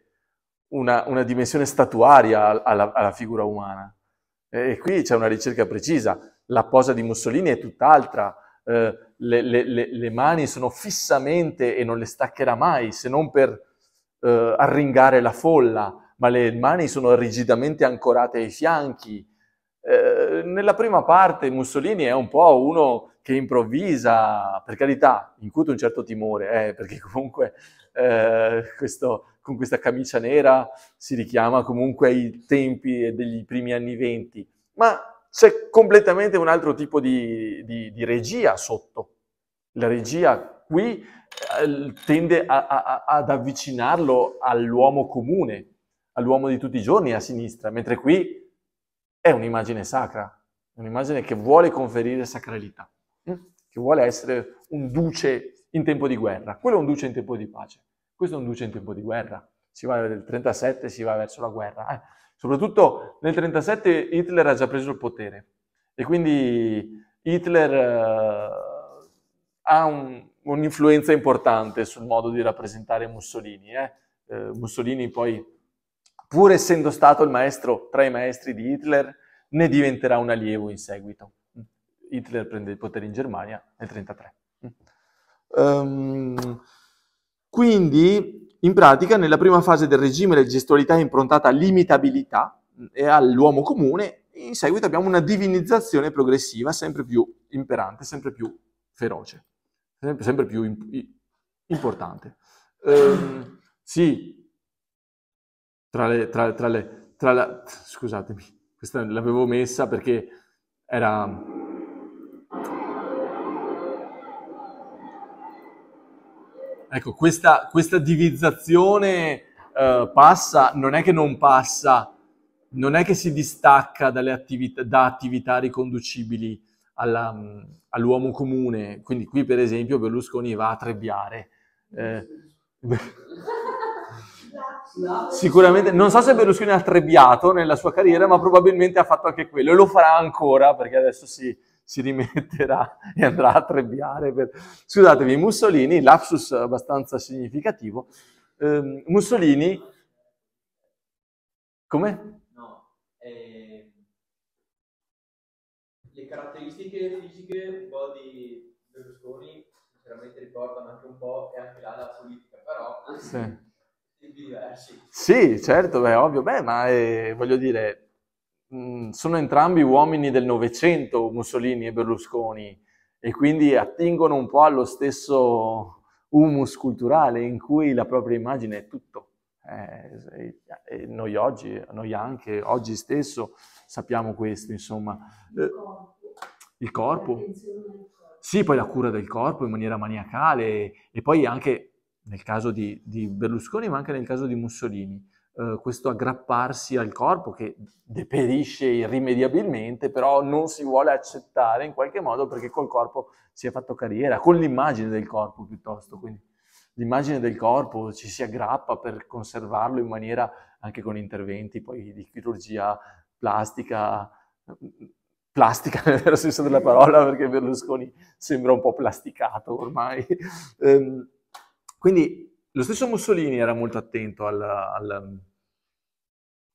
una, una dimensione statuaria alla, alla figura umana. E qui c'è una ricerca precisa. La posa di Mussolini è tutt'altra. Eh, le, le, le, le, mani sono fissamente e non le staccherà mai, se non per eh, arringare la folla, ma le mani sono rigidamente ancorate ai fianchi. Eh, nella prima parte Mussolini è un po' uno che improvvisa, per carità, incute un certo timore, eh, perché comunque eh, questo con questa camicia nera si richiama comunque ai tempi degli primi anni venti, ma c'è completamente un altro tipo di, di, di regia sotto. La regia qui eh, tende a, a, ad avvicinarlo all'uomo comune, all'uomo di tutti i giorni a sinistra, mentre qui è un'immagine sacra, un'immagine che vuole conferire sacralità, mm? che vuole essere un duce in tempo di guerra, quello è un duce in tempo di pace. Questo è un duce in tempo di guerra. Si va del 37, si va verso la guerra. Eh, soprattutto nel 37 Hitler ha già preso il potere e quindi Hitler eh, ha un, un'influenza importante sul modo di rappresentare Mussolini. Eh. eh. Mussolini poi, pur essendo stato il maestro tra i maestri di Hitler, ne diventerà un allievo in seguito. Hitler prende il potere in Germania nel 1933. Um, ehm, quindi, in pratica, nella prima fase del regime la gestualità è improntata all'imitabilità mm, e all'uomo comune, e in seguito abbiamo una divinizzazione progressiva sempre più imperante, sempre più feroce, sempre, sempre più imp- importante. Ehm, sì, tra le, tra, tra le tra la, scusatemi, questa l'avevo messa perché era Ecco, questa, questa divizzazione eh, passa, non è che non passa, non è che si distacca dalle attività, da attività riconducibili alla, mm, all'uomo comune. Quindi qui, per esempio, Berlusconi va a trebbiare. Eh, Sicuramente, non so se Berlusconi ha trebbiato nella sua carriera, ma probabilmente ha fatto anche quello e lo farà ancora perché adesso si, si rimetterà e andrà a trebbiare. Per... Scusatevi, Mussolini, lapsus abbastanza significativo, eh, Mussolini... Come? No, eh, le caratteristiche fisiche un po' di Berlusconi veramente ricordano anche un po' e anche là la politica, però... Sì. Diversi. Sì, certo, è ovvio. Beh, ma eh, voglio dire, sono entrambi uomini del Novecento, Mussolini e Berlusconi, e quindi attingono un po' allo stesso humus culturale in cui la propria immagine è tutto. Eh, noi oggi, noi anche oggi stesso sappiamo questo, insomma. Il eh, corpo. Il corpo. Sì, poi la cura del corpo in maniera maniacale e poi anche nel caso di, di Berlusconi, ma anche nel caso di Mussolini eh, questo aggrapparsi al corpo che deperisce irrimediabilmente, però non si vuole accettare in qualche modo perché col corpo si è fatto carriera, con l'immagine del corpo piuttosto. Quindi l'immagine del corpo ci si aggrappa per conservarlo in maniera anche con interventi poi di chirurgia plastica, mm, plastica nel vero senso della parola, perché Berlusconi sembra un po' plasticato ormai. Ehm, quindi lo stesso Mussolini era molto attento al, al,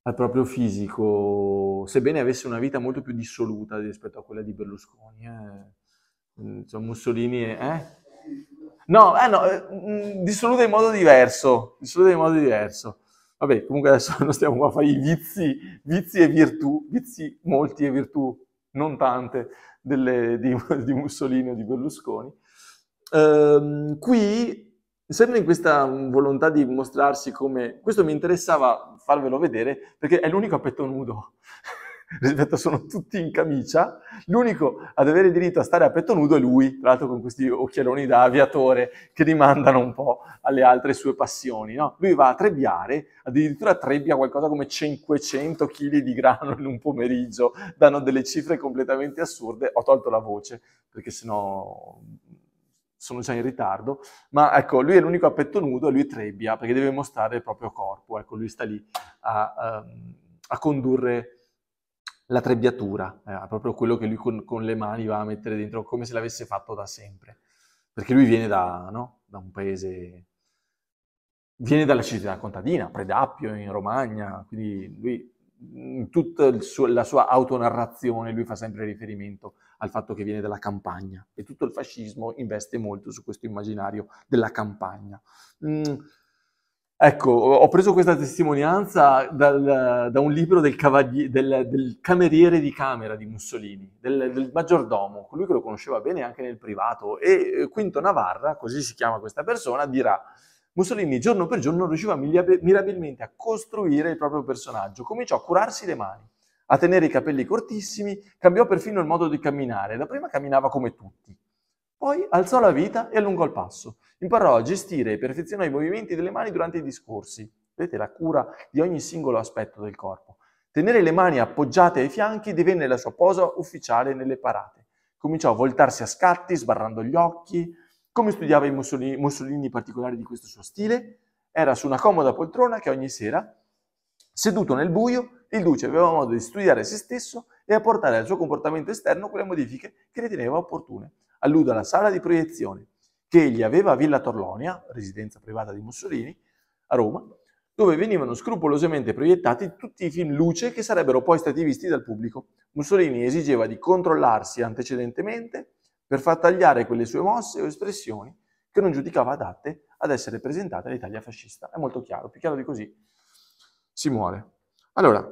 al, proprio fisico, sebbene avesse una vita molto più dissoluta rispetto a quella di Berlusconi. Eh. Cioè, Mussolini è... Eh? No, eh no, mm, dissoluta in modo diverso, dissoluta in modo diverso. Vabbè, comunque adesso non stiamo qua a fare i vizi, vizi e virtù, vizi molti e virtù non tante delle, di, di, Mussolini o di Berlusconi. Ehm, qui sempre in questa mm, volontà di mostrarsi come... Questo mi interessava farvelo vedere perché è l'unico a petto nudo. rispetto sono tutti in camicia, l'unico ad avere diritto a stare a petto nudo è lui, tra l'altro con questi occhialoni da aviatore che rimandano un po' alle altre sue passioni, no? Lui va a trebbiare, addirittura trebbia qualcosa come 500 kg di grano in un pomeriggio, danno delle cifre completamente assurde, ho tolto la voce perché sennò sono già in ritardo, ma ecco, lui è l'unico a petto nudo e lui trebbia, perché deve mostrare il proprio corpo, ecco, lui sta lì a, a, ehm, a condurre la trebbiatura, eh, proprio quello che lui con, con, le mani va a mettere dentro, come se l'avesse fatto da sempre, perché lui viene da, no? da un paese, viene dalla città contadina, Predappio in Romagna, quindi lui Mm, tutta la sua autonarrazione, lui fa sempre riferimento al fatto che viene dalla campagna e tutto il fascismo investe molto su questo immaginario della campagna. Mm, ecco, ho preso questa testimonianza dal, da un libro del, del, del, cameriere di camera di Mussolini, del, del maggiordomo, colui che lo conosceva bene anche nel privato, e eh, Quinto Navarra, così si chiama questa persona, dirà Mussolini giorno per giorno riusciva mirabilmente a costruire il proprio personaggio, cominciò a curarsi le mani, a tenere i capelli cortissimi, cambiò perfino il modo di camminare, da prima camminava come tutti. Poi alzò la vita e allungò il passo, imparò a gestire e perfezionò i movimenti delle mani durante i discorsi, vedete la cura di ogni singolo aspetto del corpo. Tenere le mani appoggiate ai fianchi divenne la sua posa ufficiale nelle parate. Cominciò a voltarsi a scatti, sbarrando gli occhi, come studiava i Mussolini, Mussolini particolari di questo suo stile? Era su una comoda poltrona che ogni sera, seduto nel buio, il duce aveva modo di studiare se stesso e apportare al suo comportamento esterno quelle modifiche che riteneva opportune. Alludo alla sala di proiezione che egli aveva a Villa Torlonia, residenza privata di Mussolini, a Roma, dove venivano scrupolosamente proiettati tutti i film luce che sarebbero poi stati visti dal pubblico. Mussolini esigeva di controllarsi antecedentemente per far tagliare quelle sue mosse o espressioni che non giudicava adatte ad essere presentate all'Italia fascista. È molto chiaro, più chiaro di così si muore. Allora,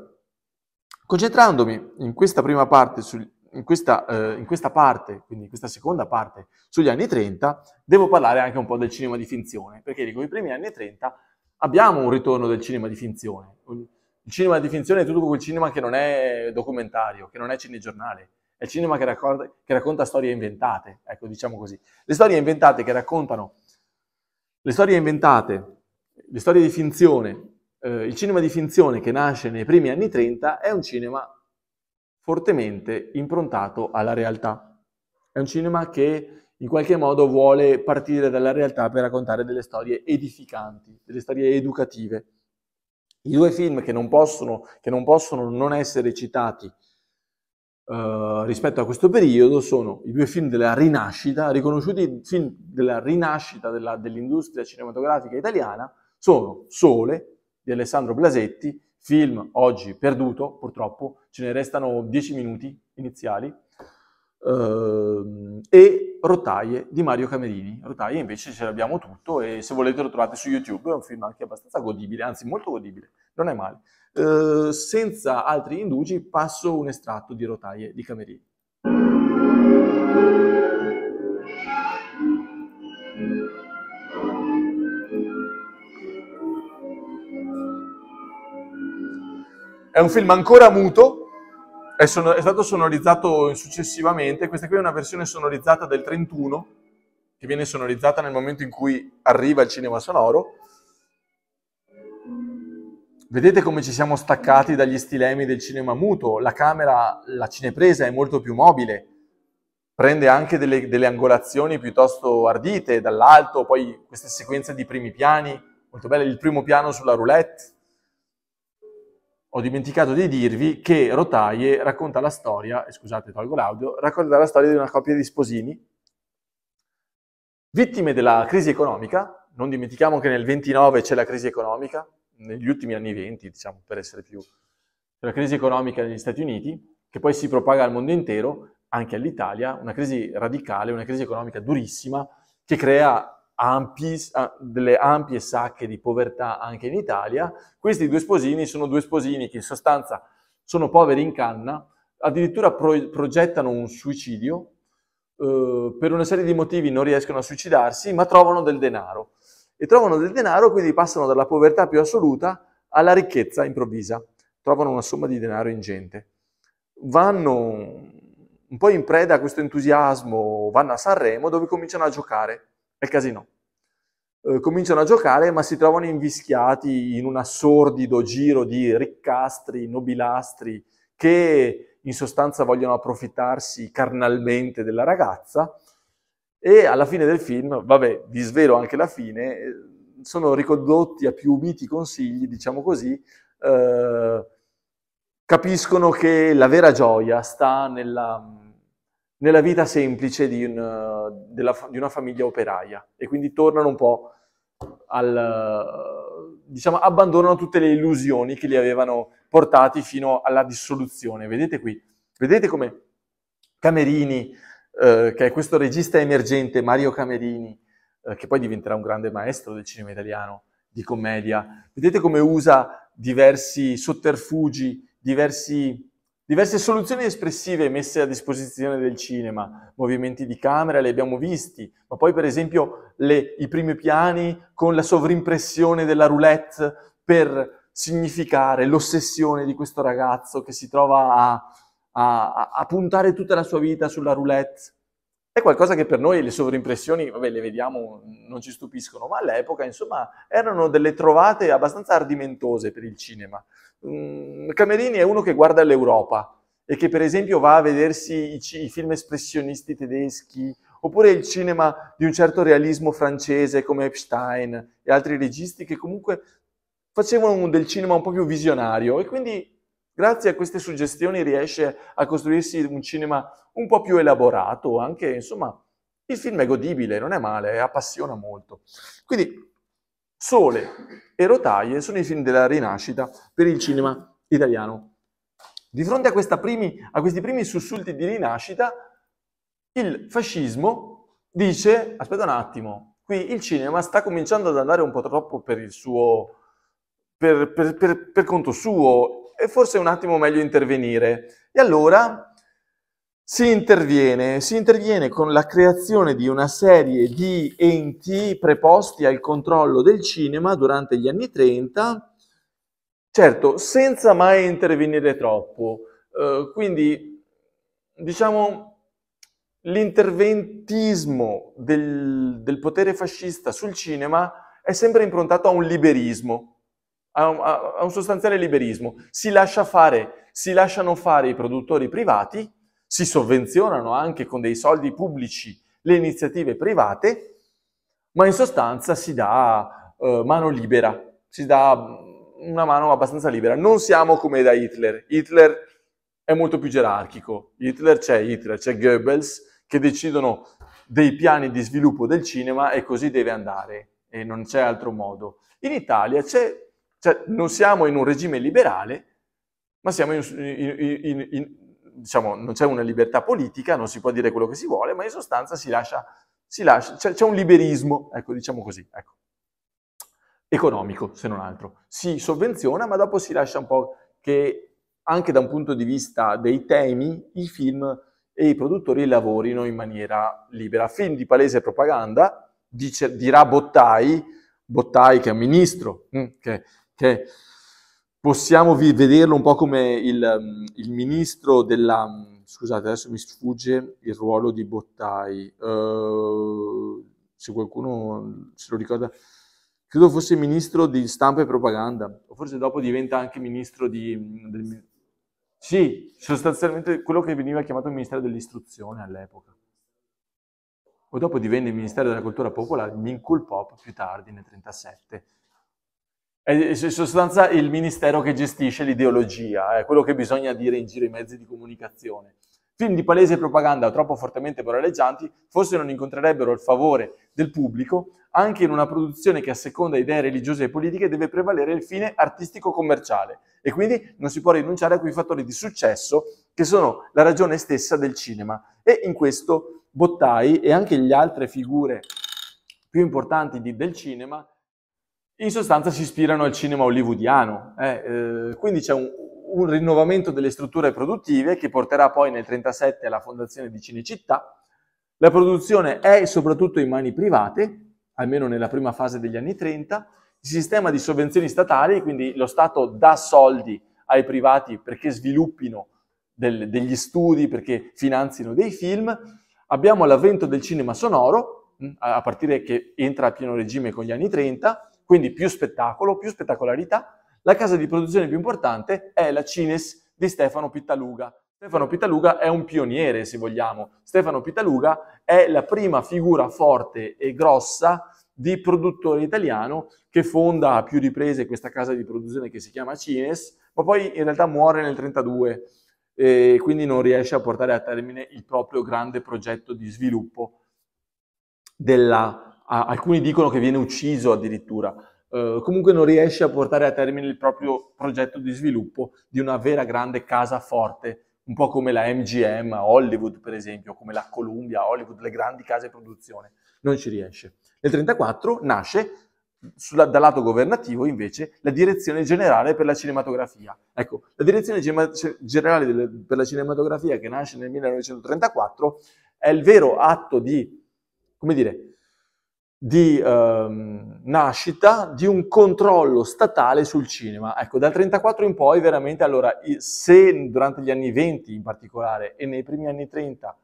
concentrandomi in questa prima parte, su, in, questa, eh, in questa parte, quindi in questa seconda parte, sugli anni 30, devo parlare anche un po' del cinema di finzione, perché dico, i primi anni 30 abbiamo un ritorno del cinema di finzione. Il cinema di finzione è tutto quel cinema che non è documentario, che non è cinegiornale, è il cinema che racconta, che racconta storie inventate, ecco, diciamo così. Le storie inventate che raccontano, le storie inventate, le storie di finzione, eh, il cinema di finzione che nasce nei primi anni 30 è un cinema fortemente improntato alla realtà. È un cinema che in qualche modo vuole partire dalla realtà per raccontare delle storie edificanti, delle storie educative. I due film che non possono, che non, possono non essere citati eh, rispetto a questo periodo sono i due film della Rinascita, riconosciuti film della Rinascita della, dell'industria cinematografica italiana, sono Sole di Alessandro Blasetti, film oggi perduto purtroppo, ce ne restano 10 minuti iniziali, Uh, e Rotaie di Mario Camerini. Rotaie invece ce l'abbiamo tutto e se volete lo trovate su YouTube, è un film anche abbastanza godibile, anzi molto godibile, non è male. Eh, senza altri indugi passo un estratto di rotaie di Camerini. È un film ancora muto, è, son- è stato sonorizzato successivamente, questa qui è una versione sonorizzata del 31, che viene sonorizzata nel momento in cui arriva il cinema sonoro, Vedete come ci siamo staccati dagli stilemi del cinema muto, la camera, la cinepresa è molto più mobile, prende anche delle, delle angolazioni piuttosto ardite dall'alto, poi queste sequenze di primi piani, molto belle, il primo piano sulla roulette. Ho dimenticato di dirvi che Rotaie racconta la storia, scusate tolgo l'audio, racconta la storia di una coppia di sposini, vittime della crisi economica, non dimentichiamo che nel 29 c'è la crisi economica, negli ultimi anni 20, diciamo, per essere più, la crisi economica negli Stati Uniti, che poi si propaga al mondo intero, anche all'Italia, una crisi radicale, una crisi economica durissima, che crea ampi, ah, delle ampie sacche di povertà anche in Italia. Questi due sposini sono due sposini che in sostanza sono poveri in canna, addirittura pro- progettano un suicidio, eh, per una serie di motivi non riescono a suicidarsi, ma trovano del denaro e trovano del denaro, quindi passano dalla povertà più assoluta alla ricchezza improvvisa. Trovano una somma di denaro ingente. Vanno un po' in preda a questo entusiasmo, vanno a Sanremo dove cominciano a giocare è casino. Eh, cominciano a giocare ma si trovano invischiati in un assordido giro di riccastri, nobilastri che in sostanza vogliono approfittarsi carnalmente della ragazza e alla fine del film, vabbè, vi svelo anche la fine, eh, sono ricondotti a più miti consigli, diciamo così, eh, capiscono che la vera gioia sta nella, nella vita semplice di, un, della, di, una famiglia operaia e quindi tornano un po' al... diciamo, abbandonano tutte le illusioni che li avevano portati fino alla dissoluzione. Vedete qui, vedete come Camerini eh, che è questo regista emergente Mario Camerini, eh, che poi diventerà un grande maestro del cinema italiano di commedia. Vedete come usa diversi sotterfugi, diversi, diverse soluzioni espressive messe a disposizione del cinema. Movimenti di camera li abbiamo visti, ma poi per esempio le, i primi piani con la sovrimpressione della roulette per significare l'ossessione di questo ragazzo che si trova a a, a, puntare tutta la sua vita sulla roulette. È qualcosa che per noi le sovrimpressioni, vabbè, le vediamo, non ci stupiscono, ma all'epoca, insomma, erano delle trovate abbastanza ardimentose per il cinema. Mm, Camerini è uno che guarda l'Europa e che, per esempio, va a vedersi i, i film espressionisti tedeschi oppure il cinema di un certo realismo francese come Epstein e altri registi che comunque facevano del cinema un po' più visionario e quindi grazie a queste suggestioni riesce a costruirsi un cinema un po' più elaborato, anche insomma il film è godibile, non è male, eh, appassiona molto. Quindi Sole e Rotaie sono i film della rinascita per il cinema italiano. Di fronte a, primi, a questi primi sussulti di rinascita, il fascismo dice, aspetta un attimo, qui il cinema sta cominciando ad andare un po' troppo per il suo... Per, per, per, per, conto suo è forse un attimo meglio intervenire. E allora si interviene, si interviene con la creazione di una serie di enti preposti al controllo del cinema durante gli anni 30, certo, senza mai intervenire troppo. Uh, quindi, diciamo, l'interventismo del, del potere fascista sul cinema è sempre improntato a un liberismo, a un, a un sostanziale liberismo. Si lascia fare, si lasciano fare i produttori privati, si sovvenzionano anche con dei soldi pubblici le iniziative private, ma in sostanza si dà eh, mano libera, si dà mm, una mano abbastanza libera. Non siamo come da Hitler. Hitler è molto più gerarchico. Hitler c'è Hitler, c'è Goebbels che decidono dei piani di sviluppo del cinema e così deve andare e non c'è altro modo. In Italia c'è cioè non siamo in un regime liberale, ma siamo in, in, in, in diciamo, non c'è una libertà politica, non si può dire quello che si vuole, ma in sostanza si lascia, si lascia c'è, c'è un liberismo, ecco, diciamo così, ecco. economico se non altro. Si sovvenziona, ma dopo si lascia un po' che anche da un punto di vista dei temi i film e i produttori lavorino in maniera libera. Film di palese propaganda, dice, dirà Bottai, Bottai che è un ministro, mm, che che possiamo vederlo un po' come il, mm, il ministro della... Mm, scusate, adesso mi sfugge il ruolo di Bottai. Uh, se qualcuno mm, se lo ricorda, credo fosse ministro di stampa e propaganda, o forse dopo diventa anche ministro di... Del, sì, sostanzialmente quello che veniva chiamato Ministero dell'Istruzione all'epoca. O dopo divenne il Ministero della Cultura Popolare, Minkul Pop più tardi, nel 1937 è in sostanza il ministero che gestisce l'ideologia, è quello che bisogna dire in giro ai mezzi di comunicazione. Film di palese propaganda troppo fortemente paroleggianti forse non incontrerebbero il favore del pubblico anche in una produzione che a seconda idee religiose e politiche deve prevalere il fine artistico-commerciale e quindi non si può rinunciare a quei fattori di successo che sono la ragione stessa del cinema. E in questo Bottai e anche le altre figure più importanti di, del cinema in sostanza si ispirano al cinema hollywoodiano. Eh, eh, quindi c'è un, un, rinnovamento delle strutture produttive che porterà poi nel 1937 alla fondazione di Cinecittà. La produzione è soprattutto in mani private, almeno nella prima fase degli anni 30, il sistema di sovvenzioni statali, quindi lo Stato dà soldi ai privati perché sviluppino del, degli studi, perché finanzino dei film. Abbiamo l'avvento del cinema sonoro, mm, a partire che entra a pieno regime con gli anni 30, quindi più spettacolo, più spettacolarità. La casa di produzione più importante è la Cines di Stefano Pittaluga. Stefano Pittaluga è un pioniere, se vogliamo. Stefano Pittaluga è la prima figura forte e grossa di produttore italiano che fonda a più riprese questa casa di produzione che si chiama Cines, ma poi in realtà muore nel 1932 e quindi non riesce a portare a termine il proprio grande progetto di sviluppo della alcuni dicono che viene ucciso addirittura, eh, comunque non riesce a portare a termine il proprio progetto di sviluppo di una vera grande casa forte, un po' come la MGM a Hollywood per esempio, come la Columbia a Hollywood, le grandi case di produzione, non ci riesce. Nel 1934 nasce sulla, dal lato governativo invece la direzione generale per la cinematografia. Ecco, la direzione Gema- generale delle, per la cinematografia che nasce nel 1934 è il vero atto di, come dire, di ehm, nascita di un controllo statale sul cinema. Ecco, dal 34 in poi veramente allora se durante gli anni 20 in particolare e nei primi anni 30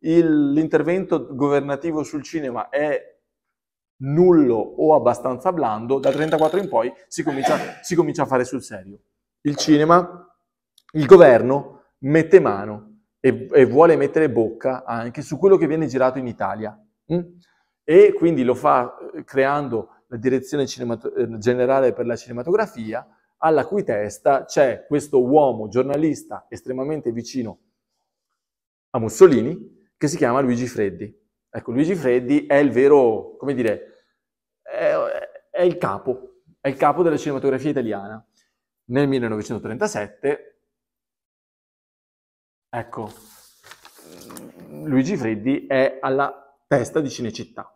il, l'intervento governativo sul cinema è nullo o abbastanza blando, dal 34 in poi si comincia, si comincia a fare sul serio. Il cinema, il governo mette mano e, e vuole mettere bocca anche su quello che viene girato in Italia. Mm? e quindi lo fa eh, creando la direzione eh, generale per la cinematografia, alla cui testa c'è questo uomo giornalista estremamente vicino a Mussolini, che si chiama Luigi Freddi. Ecco, Luigi Freddi è il vero, come dire, è, è il capo, è il capo della cinematografia italiana. Nel 1937, ecco, mm, Luigi Freddi è alla testa di Cinecittà.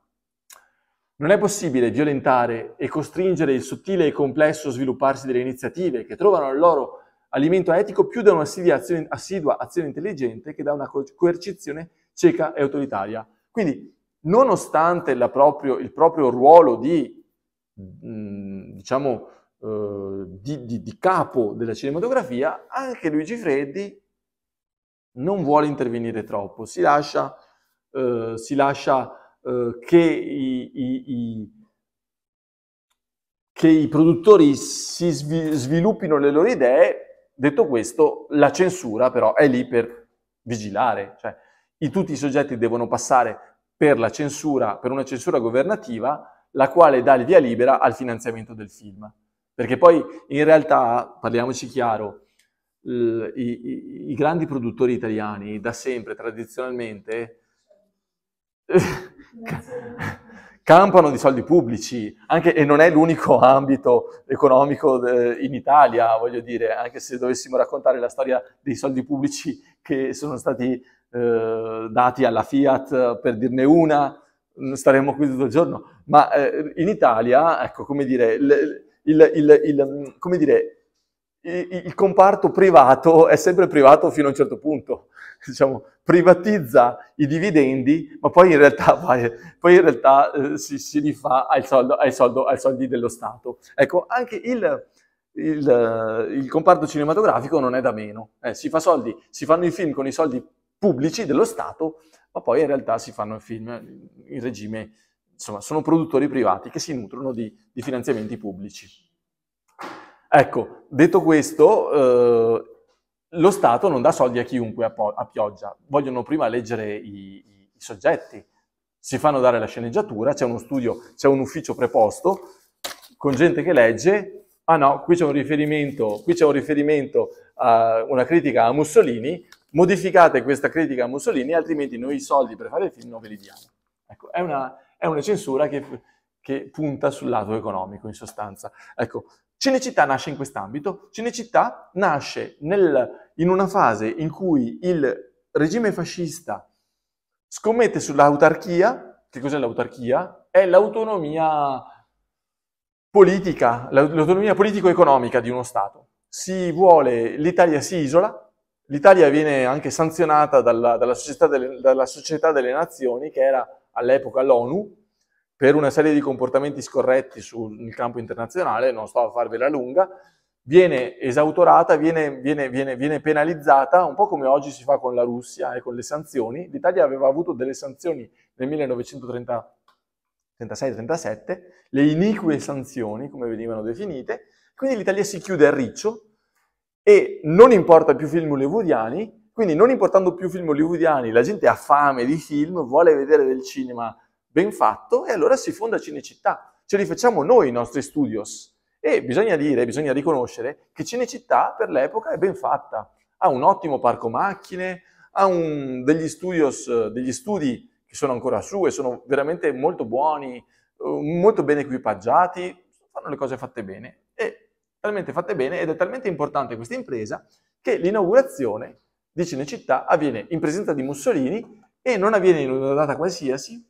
Non è possibile violentare e costringere il sottile e complesso svilupparsi delle iniziative che trovano il loro alimento etico più da una azione, assidua azione intelligente che da una coercizione cieca e autoritaria. Quindi, nonostante proprio, il proprio ruolo di, mm, diciamo, eh, di, di, di capo della cinematografia, anche Luigi Freddi non vuole intervenire troppo, si lascia, eh, si lascia eh, che, i, i, i, che, i, produttori si sviluppino le loro idee, detto questo, la censura però è lì per vigilare, cioè tutti i soggetti devono passare per, la censura, per una censura governativa, la quale dà il via libera al finanziamento del film. Perché poi in realtà, parliamoci chiaro, i, i, i grandi produttori italiani da sempre, tradizionalmente, campano di soldi pubblici, anche, e non è l'unico ambito economico de, in Italia, voglio dire, anche se dovessimo raccontare la storia dei soldi pubblici che sono stati eh, dati alla Fiat, per dirne una, staremmo qui tutto il giorno, ma eh, in Italia, ecco, come dire, il, il, il, come dire il comparto privato è sempre privato fino a un certo punto, diciamo, privatizza i dividendi, ma poi in realtà, vai, poi in realtà eh, si, si, rifà al soldo, al soldo, ai soldi dello Stato. Ecco, anche il, il, il comparto cinematografico non è da meno. Eh, si fa soldi, si fanno i film con i soldi pubblici dello Stato, ma poi in realtà si fanno i film in regime, insomma, sono produttori privati che si nutrono di, di finanziamenti pubblici. Ecco, detto questo, eh, lo Stato non dà soldi a chiunque a, a pioggia, vogliono prima leggere i, i, i, soggetti, si fanno dare la sceneggiatura, c'è uno studio, c'è un ufficio preposto con gente che legge, ah no, qui c'è un riferimento, qui c'è un riferimento a una critica a Mussolini, modificate questa critica a Mussolini, altrimenti noi i soldi per fare il film non ve li diamo. Ecco, è una, è una censura che, che punta sul lato economico in sostanza. Ecco, Cinecittà nasce in quest'ambito, Cinecittà nasce nel, in una fase in cui il regime fascista scommette sull'autarchia, che cos'è l'autarchia? È l'autonomia politica, l'autonomia politico-economica di uno Stato. Si vuole, l'Italia si isola, l'Italia viene anche sanzionata dalla, dalla, società delle, dalla società delle Nazioni, che era all'epoca l'ONU, per una serie di comportamenti scorretti sul campo internazionale, non sto a farvela lunga, viene esautorata, viene, viene, viene, viene, penalizzata, un po' come oggi si fa con la Russia e con le sanzioni. L'Italia aveva avuto delle sanzioni nel 1936-37, le inique sanzioni, come venivano definite, quindi l'Italia si chiude a riccio e non importa più film hollywoodiani, quindi non importando più film hollywoodiani, la gente ha fame di film, vuole vedere del cinema ben fatto e allora si fonda Cinecittà. Ce li facciamo noi i nostri studios e bisogna dire, bisogna riconoscere che Cinecittà per l'epoca è ben fatta. Ha un ottimo parco macchine, ha un, degli, studios, degli studi che sono ancora su e sono veramente molto buoni, eh, molto ben equipaggiati, fanno le cose fatte bene. E talmente fatte bene ed è talmente importante questa impresa che l'inaugurazione di Cinecittà avviene in presenza di Mussolini e non avviene in una data qualsiasi,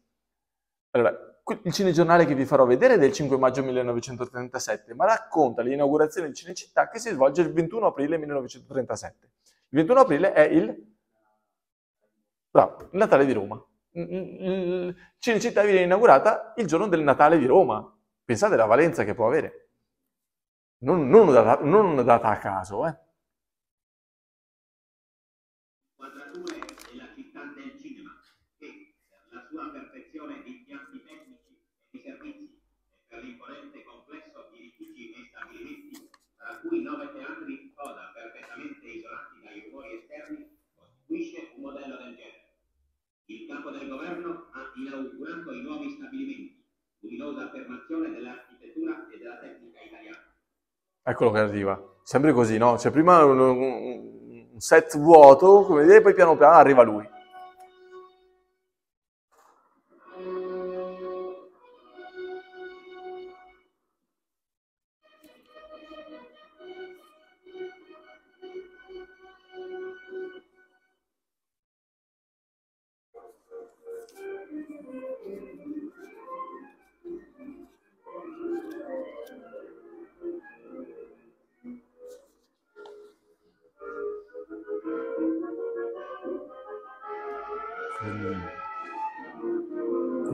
allora, il cinegiornale che vi farò vedere è del 5 maggio 1937, ma racconta l'inaugurazione di Cinecittà che si svolge il 21 aprile 1937. Il 21 aprile è il, Bravo, Natale di Roma. Cinecittà viene inaugurata il giorno del Natale di Roma. Pensate alla valenza che può avere. Non, non, una, data, non una data a caso, eh. costituisce un modello del genere. Il capo del governo ha inaugurato i nuovi stabilimenti, luminosa affermazione dell'architettura e della tecnica italiana. Eccolo che arriva. Sempre così, no? Cioè prima un, un set vuoto, come dire, poi piano piano arriva lui.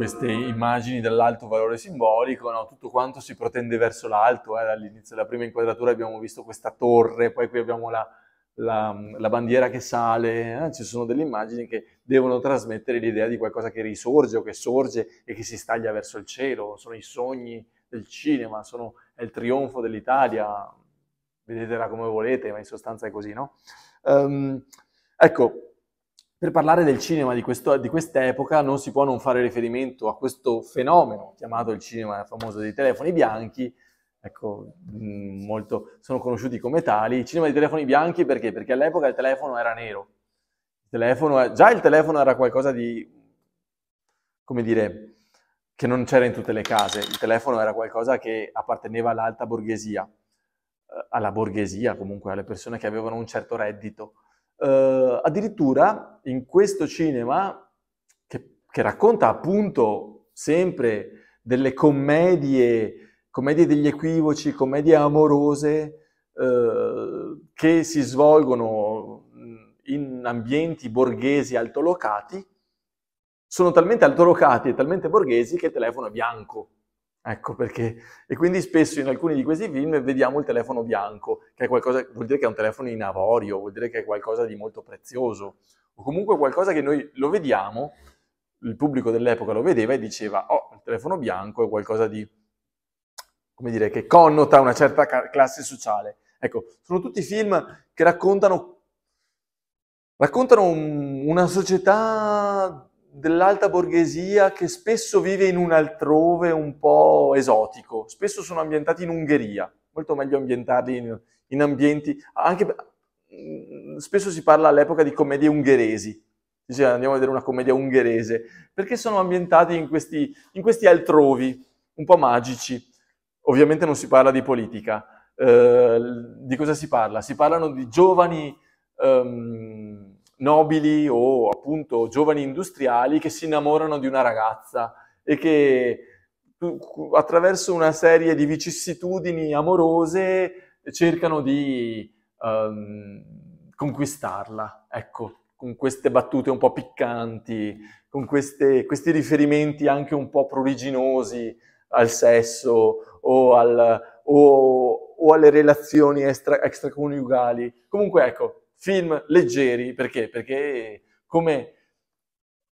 queste immagini dell'alto valore simbolico, no? tutto quanto si protende verso l'alto, eh? all'inizio della prima inquadratura abbiamo visto questa torre, poi qui abbiamo la, la, la bandiera che sale, eh? ci sono delle immagini che devono trasmettere l'idea di qualcosa che risorge o che sorge e che si staglia verso il cielo, sono i sogni del cinema, sono, è il trionfo dell'Italia, vedetela come volete, ma in sostanza è così, no? Um, ecco, per parlare del cinema di, questo, di, quest'epoca non si può non fare riferimento a questo fenomeno chiamato il cinema famoso dei telefoni bianchi, ecco, mm, molto, sono conosciuti come tali. Il cinema dei telefoni bianchi perché? Perché all'epoca il telefono era nero. Il telefono, già il telefono era qualcosa di, come dire, che non c'era in tutte le case. Il telefono era qualcosa che apparteneva all'alta borghesia, eh, alla borghesia comunque, alle persone che avevano un certo reddito Uh, addirittura in questo cinema, che, che, racconta appunto sempre delle commedie, commedie degli equivoci, commedie amorose, uh, che si svolgono in ambienti borghesi altolocati, sono talmente altolocati e talmente borghesi che il telefono è bianco. Ecco perché. E quindi spesso in alcuni di questi film vediamo il telefono bianco, che è qualcosa, vuol dire che è un telefono in avorio, vuol dire che è qualcosa di molto prezioso, o comunque qualcosa che noi lo vediamo, il pubblico dell'epoca lo vedeva e diceva, oh, il telefono bianco è qualcosa di, come dire, che connota una certa classe sociale. Ecco, sono tutti film che raccontano, raccontano un, una società dell'alta borghesia che spesso vive in un altrove un po' esotico, spesso sono ambientati in Ungheria, molto meglio ambientarli in, in ambienti, anche mm, spesso si parla all'epoca di commedie ungheresi, dice andiamo a vedere una commedia ungherese, perché sono ambientati in questi, in questi altrovi un po' magici. Ovviamente non si parla di politica, eh, di cosa si parla? Si parlano di giovani... Um, nobili o appunto giovani industriali che si innamorano di una ragazza e che attraverso una serie di vicissitudini amorose cercano di um, conquistarla, ecco, con queste battute un po' piccanti, con queste, questi riferimenti anche un po' pruriginosi al sesso o, al, o, o alle relazioni extra, extraconiugali. Comunque ecco, film leggeri, perché? Perché come,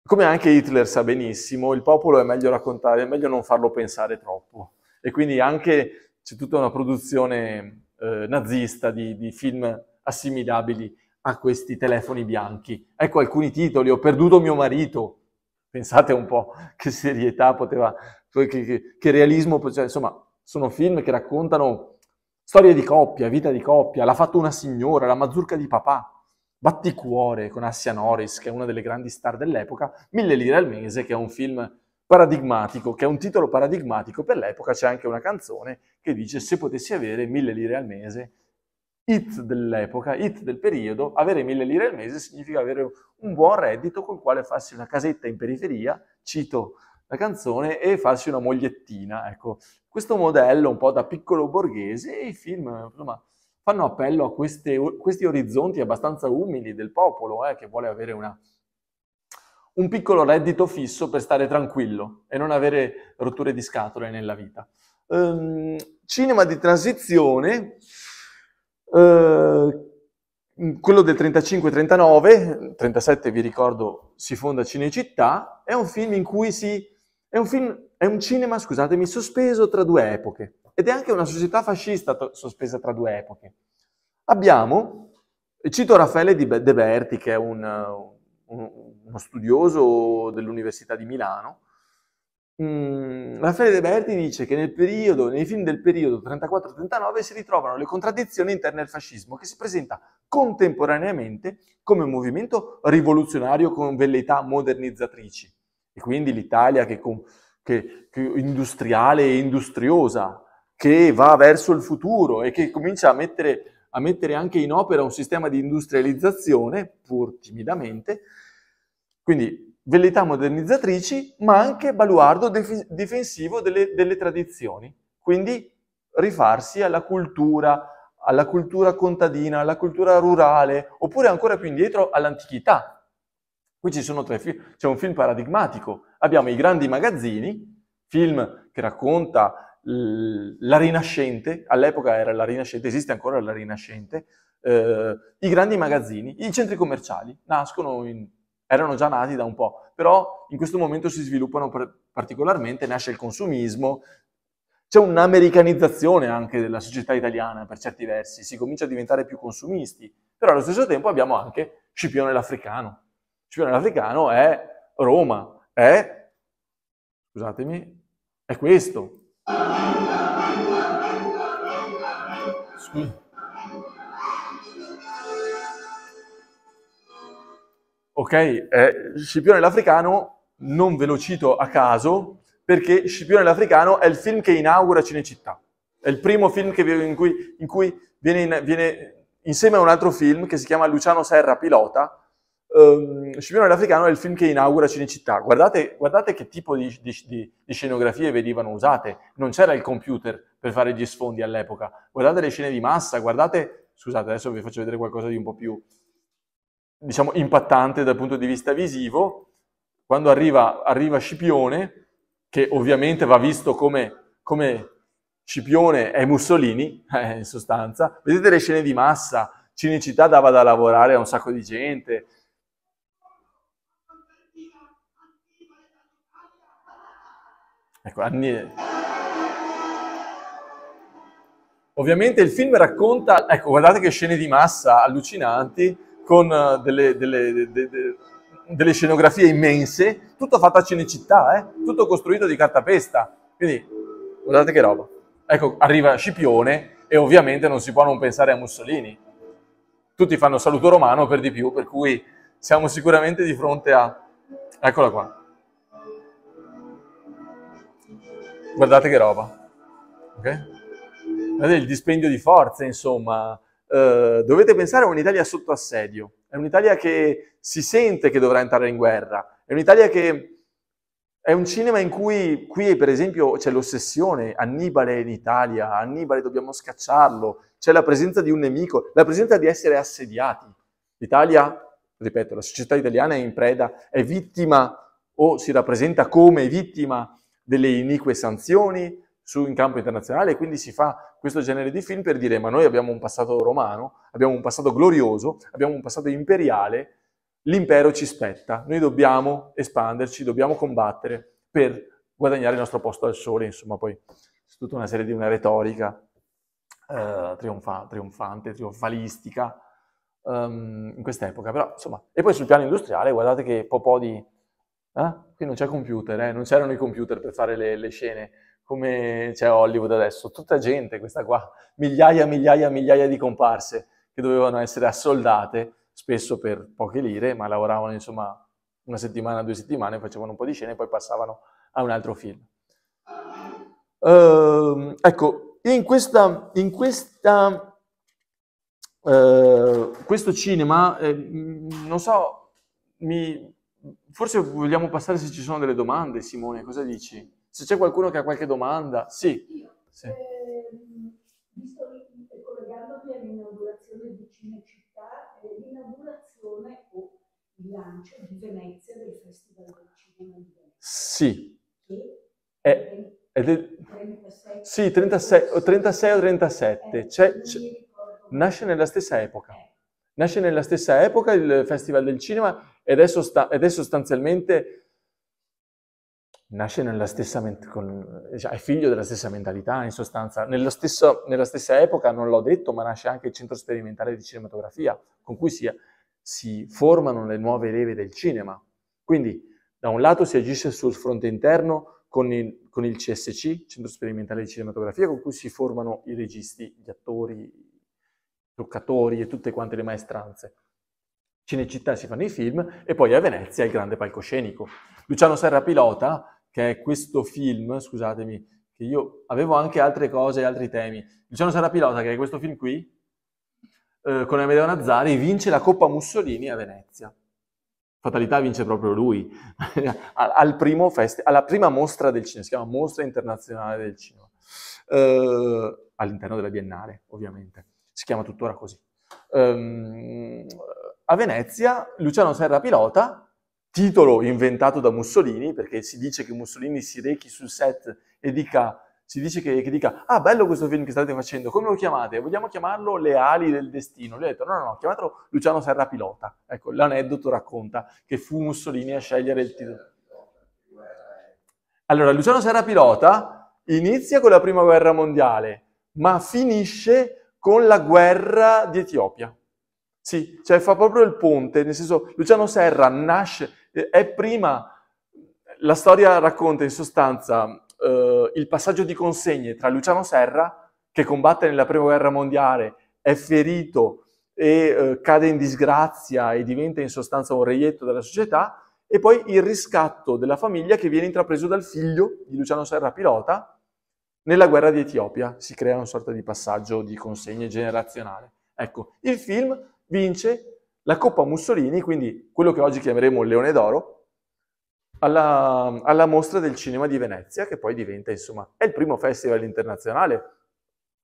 come, anche Hitler sa benissimo, il popolo è meglio raccontare, è meglio non farlo pensare troppo. E quindi anche c'è tutta una produzione eh, nazista di, di film assimilabili a questi telefoni bianchi. Ecco alcuni titoli, ho perduto mio marito, pensate un po' che serietà poteva, che, che, che realismo, cioè, insomma sono film che raccontano Storie di coppia, vita di coppia, l'ha fatto una signora, la mazzurca di papà. Batticuore con Assia Norris, che è una delle grandi star dell'epoca, Mille lire al mese, che è un film paradigmatico, che è un titolo paradigmatico per l'epoca, c'è anche una canzone che dice se potessi avere mille lire al mese, hit dell'epoca, hit del periodo, avere mille lire al mese significa avere un buon reddito col quale farsi una casetta in periferia, cito la canzone e farsi una mogliettina. Ecco, questo modello un po' da piccolo borghese e i film insomma, fanno appello a queste, questi orizzonti abbastanza umili del popolo eh, che vuole avere una, un piccolo reddito fisso per stare tranquillo e non avere rotture di scatole nella vita. Um, cinema di transizione, uh, quello del 35-39, 37 vi ricordo si fonda Cinecittà, è un film in cui si è un, film, è un cinema, scusatemi, sospeso tra due epoche. Ed è anche una società fascista to- sospesa tra due epoche. Abbiamo, cito Raffaele De Berti, che è un, un, uno studioso dell'Università di Milano, Mm, Raffaele De Berti dice che periodo, nei film del periodo 34-39 si ritrovano le contraddizioni interne al fascismo, che si presenta contemporaneamente come un movimento rivoluzionario con velleità modernizzatrici, e quindi l'Italia che, che, che industriale e industriosa, che va verso il futuro e che comincia a mettere, a mettere anche in opera un sistema di industrializzazione, pur timidamente. Quindi velleità modernizzatrici, ma anche baluardo def- difensivo delle, delle tradizioni. Quindi rifarsi alla cultura, alla cultura contadina, alla cultura rurale, oppure ancora più indietro all'antichità, Qui c'è un film paradigmatico. Abbiamo i grandi magazzini, film che racconta la Rinascente, all'epoca era la Rinascente, esiste ancora la Rinascente, eh, i grandi magazzini, i centri commerciali nascono in, erano già nati da un po', però in questo momento si sviluppano particolarmente, nasce il consumismo, c'è un'americanizzazione anche della società italiana per certi versi, si comincia a diventare più consumisti, però allo stesso tempo abbiamo anche Scipione l'Africano, Cipriano l'Africano è Roma, è, scusatemi, è questo. Scusa. Ok, eh, Scipione l'Africano non ve lo cito a caso perché Scipione l'Africano è il film che inaugura Cinecittà. È il primo film che, in cui, in cui viene, in, viene insieme a un altro film che si chiama Luciano Serra Pilota, Um, ehm, Scimmione l'Africano è il film che inaugura Cinecittà. Guardate, guardate che tipo di, di, di, scenografie venivano usate. Non c'era il computer per fare gli sfondi all'epoca. Guardate le scene di massa, guardate... Scusate, adesso vi faccio vedere qualcosa di un po' più, diciamo, impattante dal punto di vista visivo. Quando arriva, arriva Scipione, che ovviamente va visto come, come Scipione è Mussolini, eh, in sostanza. Vedete le scene di massa, Cinecittà dava da lavorare a un sacco di gente, Ecco, anni... Ovviamente il film racconta, ecco, guardate che scene di massa allucinanti, con eh, delle, delle, de, de, delle scenografie immense, tutto fatto a Cinecittà, eh? tutto costruito di cartapesta. Quindi, guardate che roba. Ecco, arriva Scipione e ovviamente non si può non pensare a Mussolini. Tutti fanno saluto romano per di più, per cui siamo sicuramente di fronte a... Eccola qua. Guardate che roba. Okay? Guardate il dispendio di forze, insomma. Uh, dovete pensare a un'Italia sotto assedio, è un'Italia che si sente che dovrà entrare in guerra, è un'Italia che è un cinema in cui qui per esempio c'è l'ossessione, Annibale è in Italia, Annibale dobbiamo scacciarlo, c'è la presenza di un nemico, la presenza di essere assediati. L'Italia, ripeto, la società italiana è in preda, è vittima o si rappresenta come vittima delle inique sanzioni su, in campo internazionale, e quindi si fa questo genere di film per dire ma noi abbiamo un passato romano, abbiamo un passato glorioso, abbiamo un passato imperiale, l'impero ci spetta, noi dobbiamo espanderci, dobbiamo combattere per guadagnare il nostro posto al sole, insomma poi c'è tutta una serie di una retorica eh, trionfa, trionfante, trionfalistica um, ehm, in quest'epoca, però insomma, e poi sul piano industriale guardate che po' po' di eh? Qui non c'è computer, eh? non c'erano i computer per fare le, le scene come c'è Hollywood adesso. Tutta gente, questa qua, migliaia, migliaia, migliaia di comparse che dovevano essere assoldate, spesso per poche lire, ma lavoravano insomma una settimana, due settimane, facevano un po' di scene e poi passavano a un altro film. Uh, ecco, in, questa, in questa, uh, questo cinema, eh, non so, mi, forse vogliamo passare se ci sono delle domande, Simone, cosa dici? Se c'è qualcuno che ha qualche domanda, sì. Io, sì. Eh, visto collegandomi all'inaugurazione di Cinecittà, eh, l'inaugurazione o il lancio di Venezia del Festival del Cinema di Venezia. Sì. E? È, è del, 36, sì, 36, 36 o 37. Eh, c'è, c'è, nasce nella stessa epoca. Eh. Nasce nella stessa epoca il Festival del Cinema ed è, sost- ed è sostanzialmente nasce nella stessa ment- con, cioè, è figlio della stessa mentalità in sostanza. Stesso, nella stessa epoca, non l'ho detto, ma nasce anche il centro sperimentale di cinematografia con cui si, si formano le nuove leve del cinema. Quindi da un lato si agisce sul fronte interno con il, con il CSC, Centro Sperimentale di Cinematografia, con cui si formano i registi, gli attori, i truccatori e tutte quante le maestranze. Cinecittà si fanno i film e poi a Venezia il grande palcoscenico. Luciano Serra Pilota, che è questo film, scusatemi, che io avevo anche altre cose, altri temi. Luciano Serra Pilota, che è questo film qui, eh, con Amedeo Nazzari, vince la Coppa Mussolini a Venezia. Fatalità vince proprio lui, Al primo festi- alla prima mostra del cinema, si chiama Mostra Internazionale del Cinema, eh, all'interno della Biennale, ovviamente. Si chiama tuttora così. Um, a Venezia Luciano Serra Pilota, titolo inventato da Mussolini, perché si dice che Mussolini si rechi sul set e dica, si dice che, che dica, ah bello questo film che state facendo, come lo chiamate? Vogliamo chiamarlo Le ali del destino? Lui ha detto, no, no, no, chiamatelo Luciano Serra Pilota. Ecco, l'aneddoto racconta che fu Mussolini a scegliere il titolo. Allora, Luciano Serra Pilota inizia con la Prima Guerra Mondiale, ma finisce con la guerra di Etiopia. Sì, cioè fa proprio il ponte, nel senso Luciano Serra nasce, eh, è prima, la storia racconta in sostanza eh, il passaggio di consegne tra Luciano Serra, che combatte nella Prima Guerra Mondiale, è ferito e eh, cade in disgrazia e diventa in sostanza un reietto della società, e poi il riscatto della famiglia che viene intrapreso dal figlio di Luciano Serra Pilota nella guerra di Etiopia. Si crea una sorta di passaggio di consegne generazionale. Ecco, il film vince la Coppa Mussolini, quindi quello che oggi chiameremo il Leone d'Oro, alla, alla mostra del cinema di Venezia, che poi diventa, insomma, è il primo festival internazionale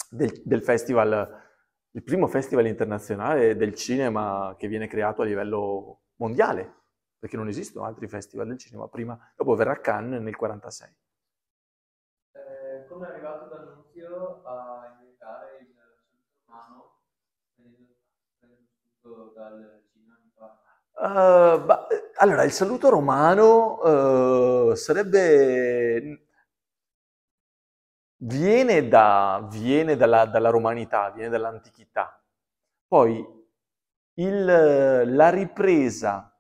del, del festival, il primo festival internazionale del cinema che viene creato a livello mondiale, perché non esistono altri festival del cinema prima, dopo verrà Cannes nel 1946. Eh, come è arrivato l'annunzio a ah, saluto dal uh, eh, bah, eh, allora, il saluto romano uh, sarebbe... Viene, da, viene dalla, dalla romanità, viene dall'antichità. Poi il, la ripresa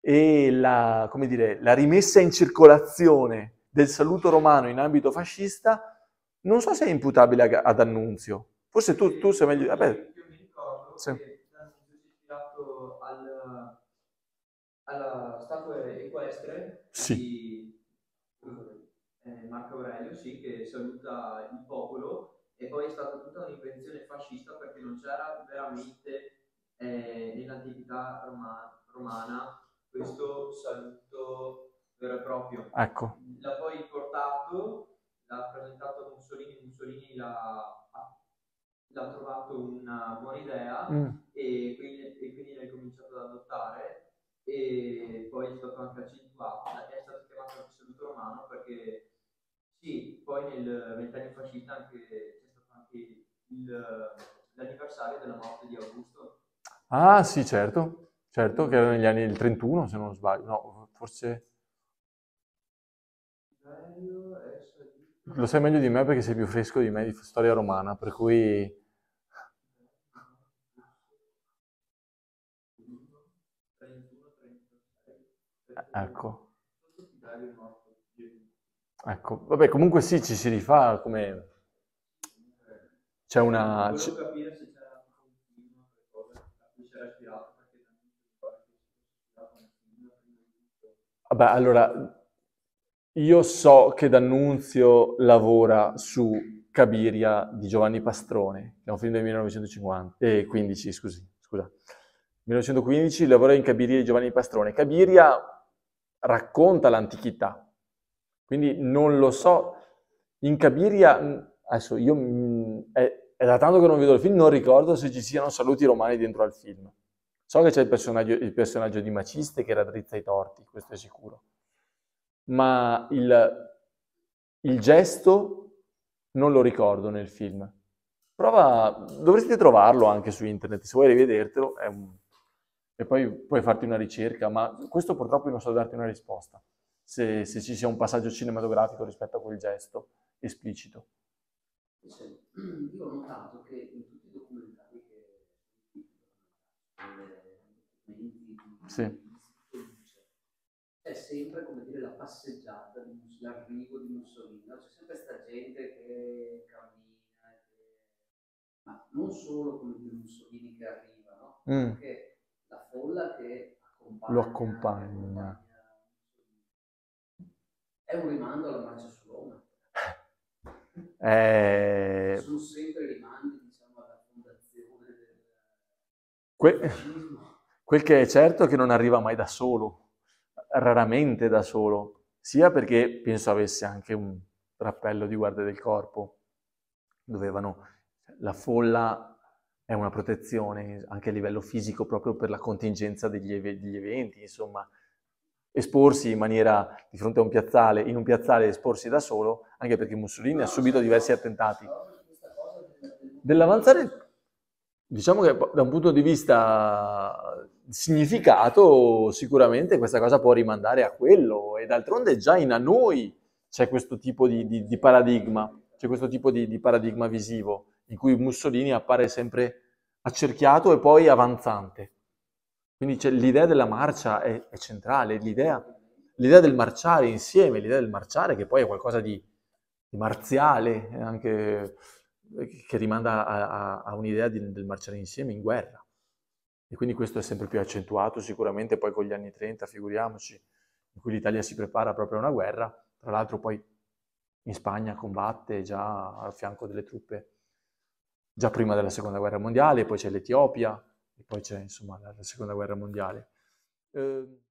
e la, dire, la rimessa in circolazione del saluto romano in ambito fascista non so se è imputabile ad Annunzio. Forse tu, tu sei meglio. Vabbè. Sì. alla statua equestre sì. di eh, Marco Aurelio, sì, che saluta il popolo e poi è stata tutta un'invenzione fascista perché non c'era veramente eh, nell'antichità romana, romana questo saluto vero e proprio. Ecco. L'ha poi portato, l'ha presentato a Mussolini, Mussolini l'ha, l'ha trovato una buona idea mm. e, quindi, e quindi l'hai cominciato ad adottare e poi è stato anche accentuato, è stato chiamato anche assoluto romano perché sì, poi nel ventennio fascista anche, c'è stato anche il, l'anniversario della morte di Augusto. Ah sì, certo, certo, che era negli anni del 31 se non sbaglio, no, forse... Lo sai meglio di me perché sei più fresco di me di storia romana, per cui... Ecco. Ecco, vabbè, comunque sì, ci si rifà come... C'è una... C... Vabbè, allora, io so che D'Annunzio lavora su Cabiria di Giovanni Pastrone, che è un film del 1950, eh, scusi, scusa. 1915, lavora in Cabiria di Giovanni Pastrone. Cabiria racconta l'antichità. Quindi non lo so. In Cabiria, mm, adesso io, mm, è, è, da tanto che non vedo il film, non ricordo se ci siano saluti romani dentro al film. So che c'è il personaggio, il personaggio di Maciste che raddrizza i torti, questo è sicuro. Ma il, il gesto non lo ricordo nel film. Prova, dovreste trovarlo anche su internet, se vuoi rivedertelo, è un, e poi puoi farti una ricerca, ma questo purtroppo non so darti una risposta, se, se ci sia un passaggio cinematografico rispetto a quel gesto esplicito. Io ho notato che in tutti i documentari che sì. c'è sempre come dire la passeggiata, l'arrivo di Mussolini, c'è sempre questa gente che cammina, che... ma non solo come Mussolini che arriva, no? Mm. Perché folla che accompagna, lo accompagna. È un rimando alla marcia su Roma. Eh... Sono sempre rimandi, diciamo, alla fondazione del que... Quel che è certo è che non arriva mai da solo, raramente da solo, sia perché penso avesse anche un rappello di guardia del corpo, dovevano la folla è una protezione anche a livello fisico proprio per la contingenza degli, ev- degli eventi, insomma esporsi in maniera di fronte a un piazzale, in un piazzale esporsi da solo, anche perché Mussolini ha subito diversi attentati. Dell'avanzare, diciamo che da un punto di vista significato, sicuramente questa cosa può rimandare a quello, e d'altronde già in a noi c'è questo tipo di, di, di paradigma, c'è questo tipo di, di paradigma visivo in cui Mussolini appare sempre accerchiato e poi avanzante. Quindi l'idea della marcia è, è centrale, l'idea, del marciare insieme, l'idea del marciare che poi è qualcosa di, di marziale, eh, anche, eh, che rimanda a, a, a un'idea del marciare insieme in guerra. E quindi questo è sempre più accentuato sicuramente poi con gli anni 30, figuriamoci, in cui l'Italia si prepara proprio a una guerra, tra l'altro poi in Spagna combatte già a fianco delle truppe già prima della seconda guerra mondiale, poi c'è l'Etiopia, e poi c'è insomma la, la seconda guerra mondiale. Eh,